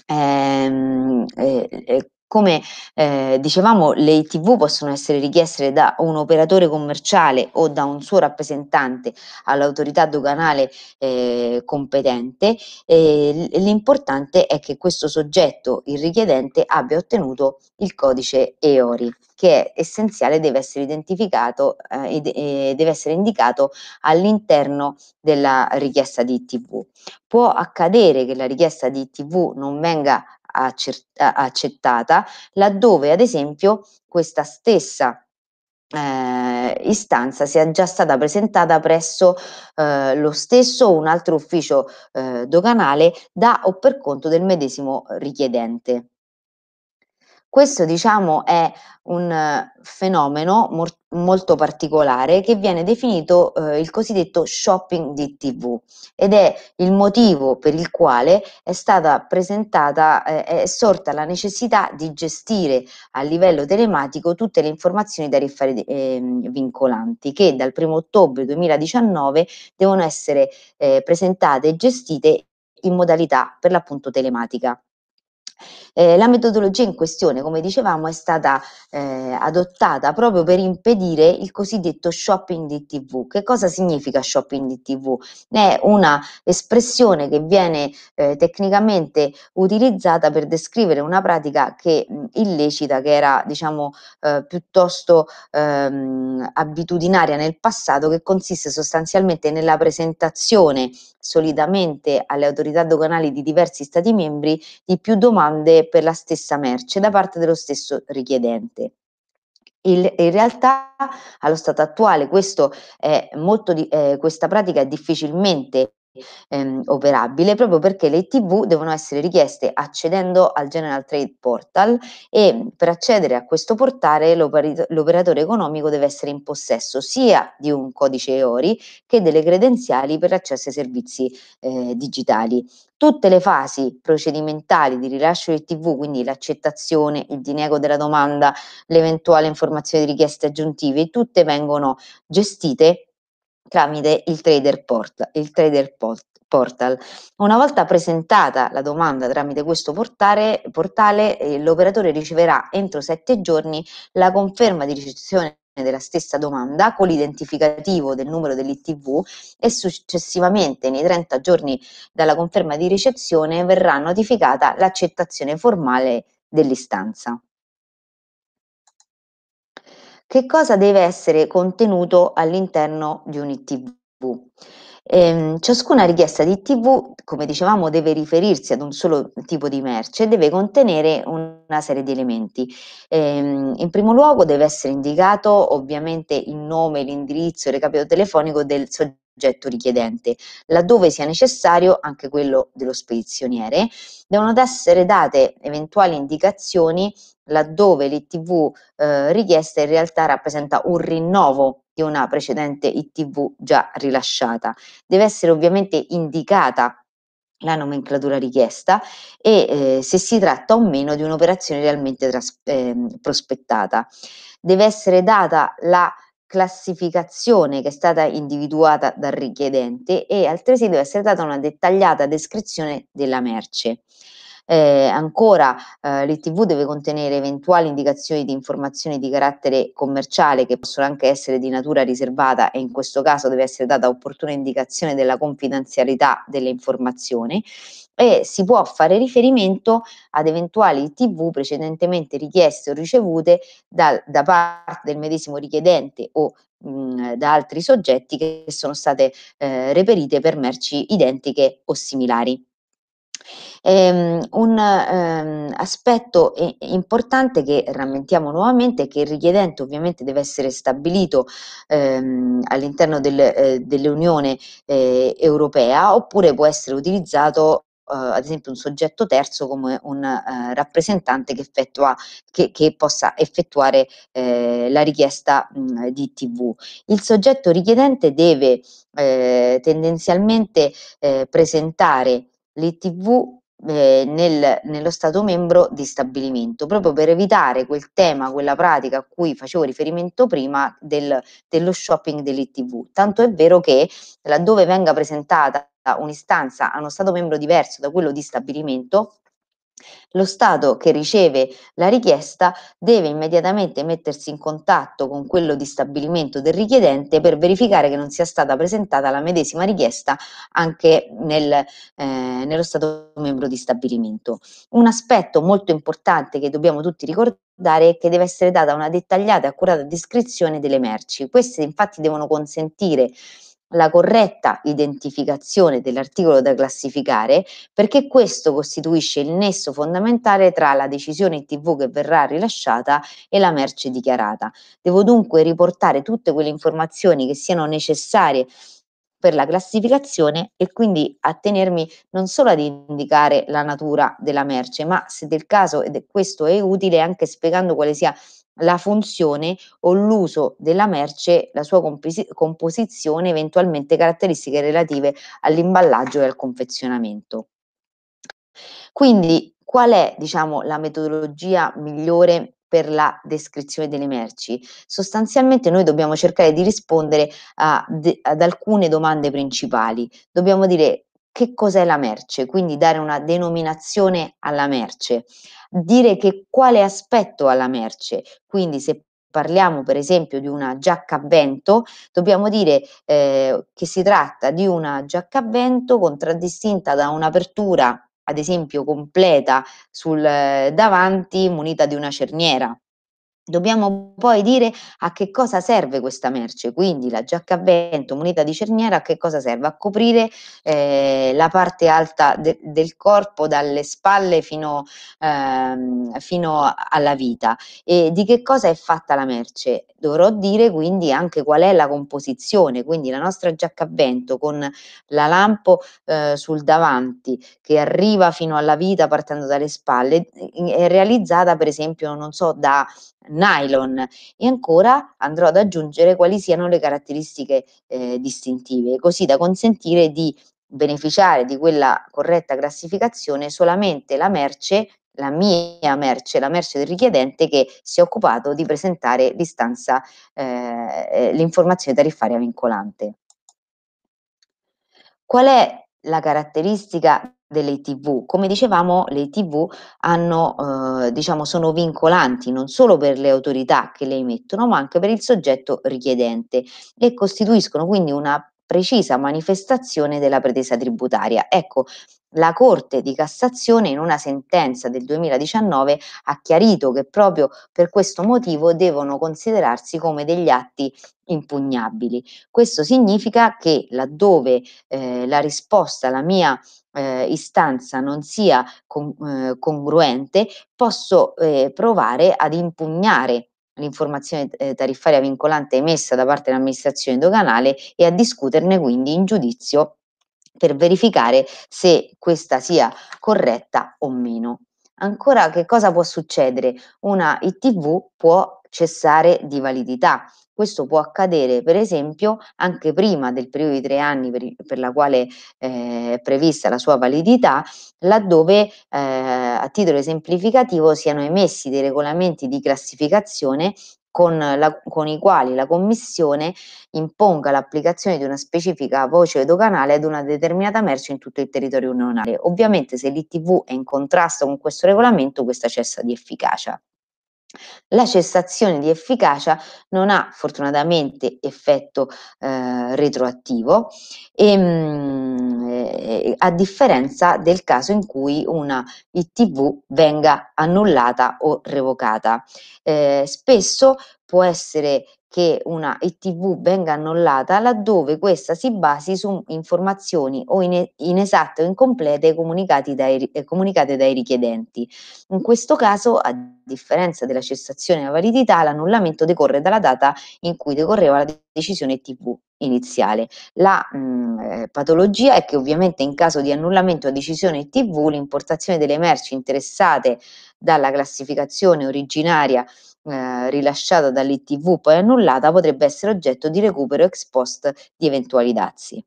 Ehm, eh, eh, come eh, dicevamo, le ITV possono essere richieste da un operatore commerciale o da un suo rappresentante all'autorità doganale eh, competente. l'importante è che questo soggetto, il richiedente, abbia ottenuto il codice EORI, che è essenziale, deve essere identificato eh, e deve essere indicato all'interno della richiesta di ITV. Può accadere che la richiesta di ITV non venga accettata, laddove ad esempio questa stessa eh, istanza sia già stata presentata presso eh, lo stesso o un altro ufficio eh, doganale da o per conto del medesimo richiedente. Questo diciamo è un eh, fenomeno mor- molto particolare che viene definito eh, il cosiddetto shopping di TV ed è il motivo per il quale è stata presentata, eh, è sorta la necessità di gestire a livello telematico tutte le informazioni tariffarie eh, vincolanti che dal 1 ottobre 2019 devono essere eh, presentate e gestite in modalità per l'appunto telematica. Eh, la metodologia in questione, come dicevamo, è stata eh, adottata proprio per impedire il cosiddetto shopping di TV. Che cosa significa shopping di TV? È una espressione che viene eh, tecnicamente utilizzata per descrivere una pratica che, mh, mm, illecita che era diciamo eh, piuttosto ehm, abitudinaria nel passato che consiste sostanzialmente nella presentazione solidamente alle autorità doganali di diversi Stati membri di più domande per la stessa merce da parte dello stesso richiedente. Il, in realtà allo stato attuale questo, eh, di, eh, questa pratica è difficilmente ehm, operabile proprio perché le TV devono essere richieste accedendo al General Trade Portal e per accedere a questo portale l'oper- l'operatore economico deve essere in possesso sia di un codice EORI che delle credenziali per accesso ai servizi eh, digitali tutte le fasi procedimentali di rilascio del TV, quindi l'accettazione, il diniego della domanda, l'eventuale informazione di richieste aggiuntive, tutte vengono gestite tramite il trader, portal, il trader portal. Una volta presentata la domanda tramite questo portale, portale eh, l'operatore riceverà entro sette giorni la conferma di ricezione della stessa domanda con l'identificativo del numero dell'ITV e successivamente nei 30 giorni dalla conferma di ricezione verrà notificata l'accettazione formale dell'istanza che cosa deve essere contenuto all'interno di un ITV. Ehm, ciascuna richiesta di TV, come dicevamo, deve riferirsi ad un solo tipo di merce e deve contenere una serie di elementi. Ehm, in primo luogo deve essere indicato ovviamente il nome, l'indirizzo, il recapito telefonico del soggetto soggetto richiedente, laddove sia necessario anche quello dello spedizioniere, devono essere date eventuali indicazioni laddove l'ITV eh, richiesta in realtà rappresenta un rinnovo di una precedente ITV già rilasciata. Deve essere ovviamente indicata la nomenclatura richiesta e eh, se si tratta o meno di un'operazione realmente tras- eh, prospettata. Deve essere data la classificazione che è stata individuata dal richiedente e altresì deve essere data una dettagliata descrizione della merce. Eh, ancora eh, l'ITV deve contenere eventuali indicazioni di informazioni di carattere commerciale che possono anche essere di natura riservata e in questo caso deve essere data opportuna indicazione della confidenzialità delle informazioni e si può fare riferimento ad eventuali TV precedentemente richieste o ricevute da, da parte del medesimo richiedente o mh, mm, da altri soggetti che sono state eh, reperite per merci identiche o similari. Um, un um, aspetto importante che rammentiamo nuovamente è che il richiedente ovviamente deve essere stabilito um, all'interno del, eh, dell'Unione eh, Europea oppure può essere utilizzato eh, ad esempio un soggetto terzo come un eh, rappresentante che, effettua, che, che possa effettuare eh, la richiesta mh, mm, di TV. Il soggetto richiedente deve tendenzialmente presentare l'ITV eh, nel, nello Stato membro di stabilimento, proprio per evitare quel tema, quella pratica a cui facevo riferimento prima del, dello shopping dell'ITV. Tanto è vero che laddove venga presentata un'istanza a uno Stato membro diverso da quello di stabilimento, lo Stato che riceve la richiesta deve immediatamente mettersi in contatto con quello di stabilimento del richiedente per verificare che non sia stata presentata la medesima richiesta anche nel, eh, nello Stato membro di stabilimento. Un aspetto molto importante che dobbiamo tutti ricordare è che deve essere data una dettagliata e accurata descrizione delle merci. Queste infatti devono consentire la corretta identificazione dell'articolo da classificare perché questo costituisce il nesso fondamentale tra la decisione in tv che verrà rilasciata e la merce dichiarata. Devo dunque riportare tutte quelle informazioni che siano necessarie per la classificazione e quindi attenermi non solo ad indicare la natura della merce, ma se del caso, ed questo è utile, anche spiegando quale sia la funzione o l'uso della merce, la sua composizione, eventualmente caratteristiche relative all'imballaggio e al confezionamento. Quindi qual è diciamo, la metodologia migliore per la descrizione delle merci? Sostanzialmente noi dobbiamo cercare di rispondere a de- ad alcune domande principali. Dobbiamo dire che cos'è la merce, quindi dare una denominazione alla merce, dire che quale aspetto ha la merce, quindi se parliamo per esempio di una giacca a vento, dobbiamo dire eh, che si tratta di una giacca a vento contraddistinta da un'apertura ad esempio completa sul eh, davanti munita di una cerniera Dobbiamo poi dire a che cosa serve questa merce, quindi la giacca a vento munita di cerniera a che cosa serve? A coprire eh, la parte alta de- del corpo dalle spalle fino, ehm, fino, alla vita. E di che cosa è fatta la merce? Dovrò dire quindi anche qual è la composizione, quindi la nostra giacca a vento con la lampo eh, sul davanti che arriva fino alla vita partendo dalle spalle eh, è realizzata per esempio, non so, da nylon e ancora andrò ad aggiungere quali siano le caratteristiche eh, distintive, così da consentire di beneficiare di quella corretta classificazione solamente la merce, la mia merce, la merce del richiedente che si è occupato di presentare l'istanza, eh, eh l'informazione tariffaria vincolante. Qual è la caratteristica delle tv Come dicevamo, le tv hanno, eh, diciamo, sono vincolanti non solo per le autorità che le emettono, ma anche per il soggetto richiedente e costituiscono quindi una precisa manifestazione della pretesa tributaria. Ecco, la Corte di Cassazione in una sentenza del 2019 ha chiarito che proprio per questo motivo devono considerarsi come degli atti impugnabili. Questo significa che laddove eh, la risposta alla mia eh, istanza non sia con, eh, congruente, posso eh, provare ad impugnare l'informazione eh, tariffaria vincolante emessa da parte dell'amministrazione doganale e a discuterne quindi in giudizio per verificare se questa sia corretta o meno. Ancora, che cosa può succedere? Una ITV può cessare di validità. Questo può accadere, per esempio, anche prima del periodo di tre anni per, per la quale eh, è prevista la sua validità, laddove eh, a titolo esemplificativo siano emessi dei regolamenti di classificazione con, la, con i quali la Commissione imponga l'applicazione di una specifica voce doganale ad una determinata merce in tutto il territorio unionale. Ovviamente se l'ITV è in contrasto con questo regolamento, questa cessa di efficacia. La cessazione di efficacia non ha fortunatamente effetto eh, retroattivo e, ehm, mh, eh, a differenza del caso in cui una ITV venga annullata o revocata. Eh, spesso può essere che una ETV venga annullata laddove questa si basi su informazioni o inesatte o incomplete comunicate dai, comunicate dai richiedenti. In questo caso, a differenza della cessazione della validità, l'annullamento decorre dalla data in cui decorreva la decisione TV iniziale. La mh, mm, eh, patologia è che ovviamente in caso di annullamento a decisione TV l'importazione delle merci interessate dalla classificazione originaria eh, rilasciata dall'ITV poi annullata potrebbe essere oggetto di recupero ex post di eventuali dazi.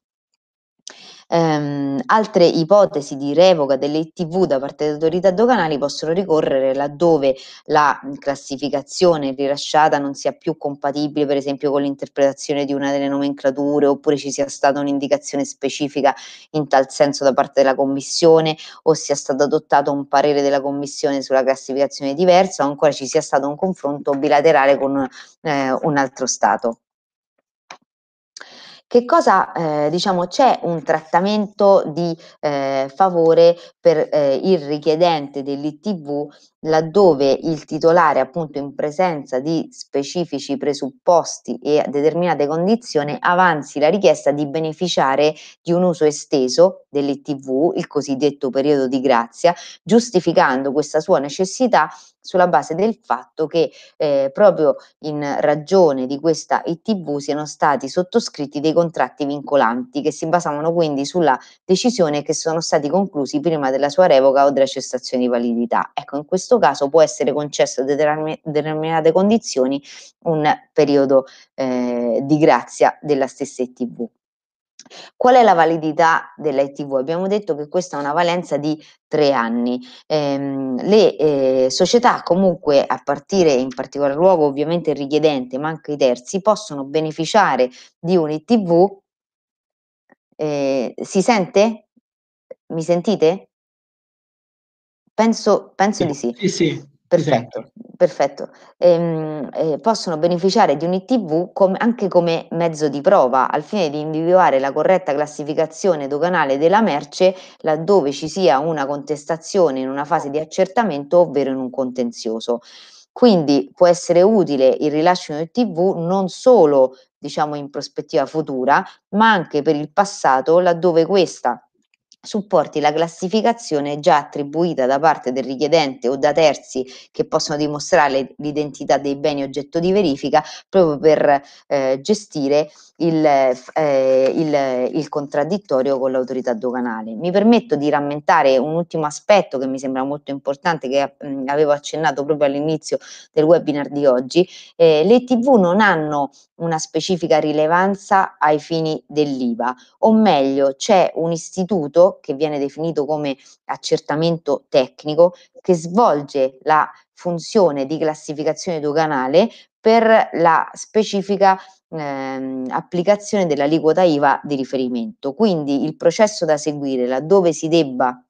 Ehm, altre ipotesi di revoca delle ITV da parte delle autorità doganali possono ricorrere laddove la classificazione rilasciata non sia più compatibile, per esempio, con l'interpretazione di una delle nomenclature, oppure ci sia stata un'indicazione specifica in tal senso da parte della Commissione, o sia stato adottato un parere della Commissione sulla classificazione diversa, o ancora ci sia stato un confronto bilaterale con eh, un altro Stato. Che cosa, eh, diciamo, c'è un trattamento di eh, favore per eh, il richiedente dell'ITV laddove il titolare appunto in presenza di specifici presupposti e a determinate condizioni avanzi la richiesta di beneficiare di un uso esteso dell'ITV, il cosiddetto periodo di grazia, giustificando questa sua necessità sulla base del fatto che eh, proprio in ragione di questa ITV siano stati sottoscritti dei contratti vincolanti che si basavano quindi sulla decisione che sono stati conclusi prima della sua revoca o della cessazione di validità. Ecco, in questo questo caso può essere concesso a determinate condizioni un periodo eh, di grazia della stessa ITV. Qual è la validità dell'ITV? Abbiamo detto che questa ha una valenza di tre anni. Ehm, le eh, società comunque a partire in particolar luogo ovviamente il richiedente ma anche i terzi possono beneficiare di un ITV. Eh, si sente? Mi sentite? Penso, penso sì, di sì. Sì, sì. Perfetto, perfetto. Ehm, eh, possono beneficiare di un ITV com- anche come mezzo di prova al fine di individuare la corretta classificazione doganale della merce laddove ci sia una contestazione in una fase di accertamento ovvero in un contenzioso. Quindi può essere utile il rilascio di un ITV non solo diciamo in prospettiva futura, ma anche per il passato laddove questa supporti la classificazione già attribuita da parte del richiedente o da terzi che possono dimostrare l'identità dei beni oggetto di verifica proprio per eh, gestire il, eh, il, il, contraddittorio con l'autorità doganale. Mi permetto di rammentare un ultimo aspetto che mi sembra molto importante che mh, mm, avevo accennato proprio all'inizio del webinar di oggi. Eh, le TV non hanno una specifica rilevanza ai fini dell'IVA, o meglio c'è un istituto che viene definito come accertamento tecnico, che svolge la funzione di classificazione doganale per la specifica ehm, applicazione dell'aliquota IVA di riferimento. Quindi il processo da seguire laddove si debba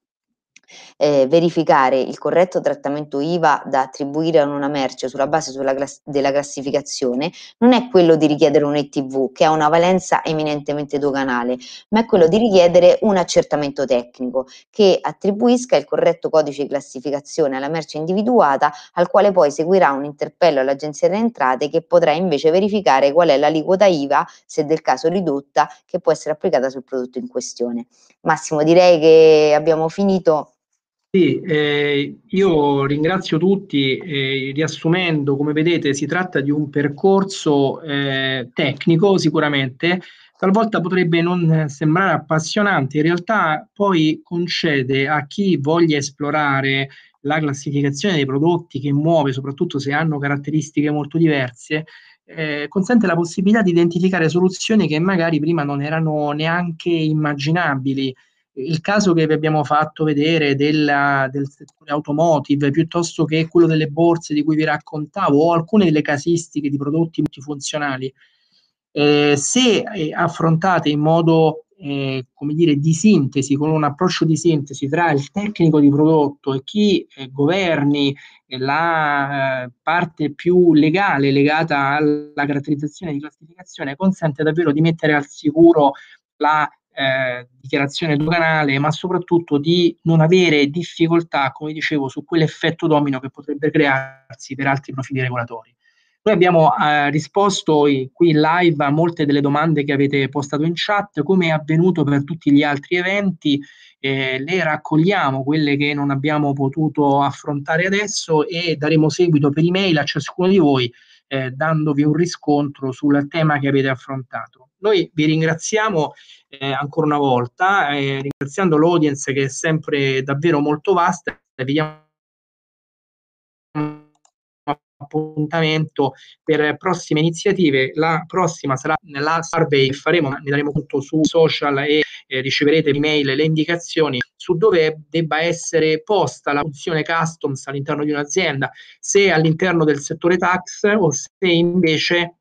eh, verificare il corretto trattamento IVA da attribuire a una merce sulla base sulla class- della classificazione non è quello di richiedere un ETV che ha una valenza eminentemente doganale, ma è quello di richiedere un accertamento tecnico che attribuisca il corretto codice di classificazione alla merce individuata al quale poi seguirà un interpello all'Agenzia delle Entrate che potrà invece verificare qual è l'aliquota IVA, se del caso ridotta, che può essere applicata sul prodotto in questione. Massimo, direi che abbiamo finito sì, eh, io ringrazio tutti. Eh, riassumendo, come vedete, si tratta di un percorso eh, tecnico sicuramente, talvolta potrebbe non sembrare appassionante, in realtà poi concede a chi voglia esplorare la classificazione dei prodotti che muove, soprattutto se hanno caratteristiche molto diverse, eh, consente la possibilità di identificare soluzioni che magari prima non erano neanche immaginabili il caso che vi abbiamo fatto vedere della, del settore automotive piuttosto che quello delle borse di cui vi raccontavo o alcune delle casistiche di prodotti multifunzionali, eh, se eh, affrontate in modo eh, come dire, di sintesi, con un approccio di sintesi tra il tecnico di prodotto e chi eh, governi la eh, parte più legale legata alla caratterizzazione di classificazione, consente davvero di mettere al sicuro la eh, dichiarazione doganale, ma soprattutto di non avere difficoltà, come dicevo, su quell'effetto domino che potrebbe crearsi per altri profili regolatori. Noi abbiamo eh, risposto qui in live a molte delle domande che avete postato in chat, come è avvenuto per tutti gli altri eventi, eh, le raccogliamo, quelle che non abbiamo potuto affrontare adesso e daremo seguito per email a ciascuno di voi eh, dandovi un riscontro sul tema che avete affrontato. Noi vi ringraziamo eh, ancora una volta, eh, ringraziando l'audience che è sempre davvero molto vasta, vi appuntamento per prossime iniziative. La prossima sarà nella survey che faremo, ne daremo conto su social e eh, riceverete email le indicazioni su dove debba essere posta la funzione customs all'interno di un'azienda, se all'interno del settore tax o se invece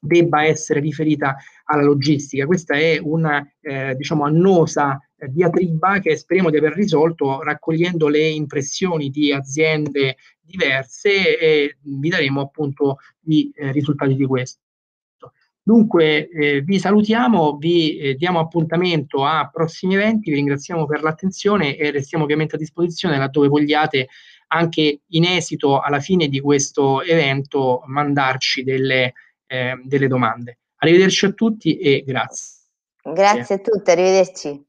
debba essere riferita alla logistica. Questa è una eh, diciamo annosa eh, diatriba che speriamo di aver risolto raccogliendo le impressioni di aziende diverse e vi daremo appunto i eh, risultati di questo. Dunque eh, vi salutiamo, vi eh, diamo appuntamento a prossimi eventi, vi ringraziamo per l'attenzione e restiamo ovviamente a disposizione laddove vogliate anche in esito alla fine di questo evento mandarci delle eh, delle domande. Arrivederci a tutti e grazie. Grazie a tutti, arrivederci.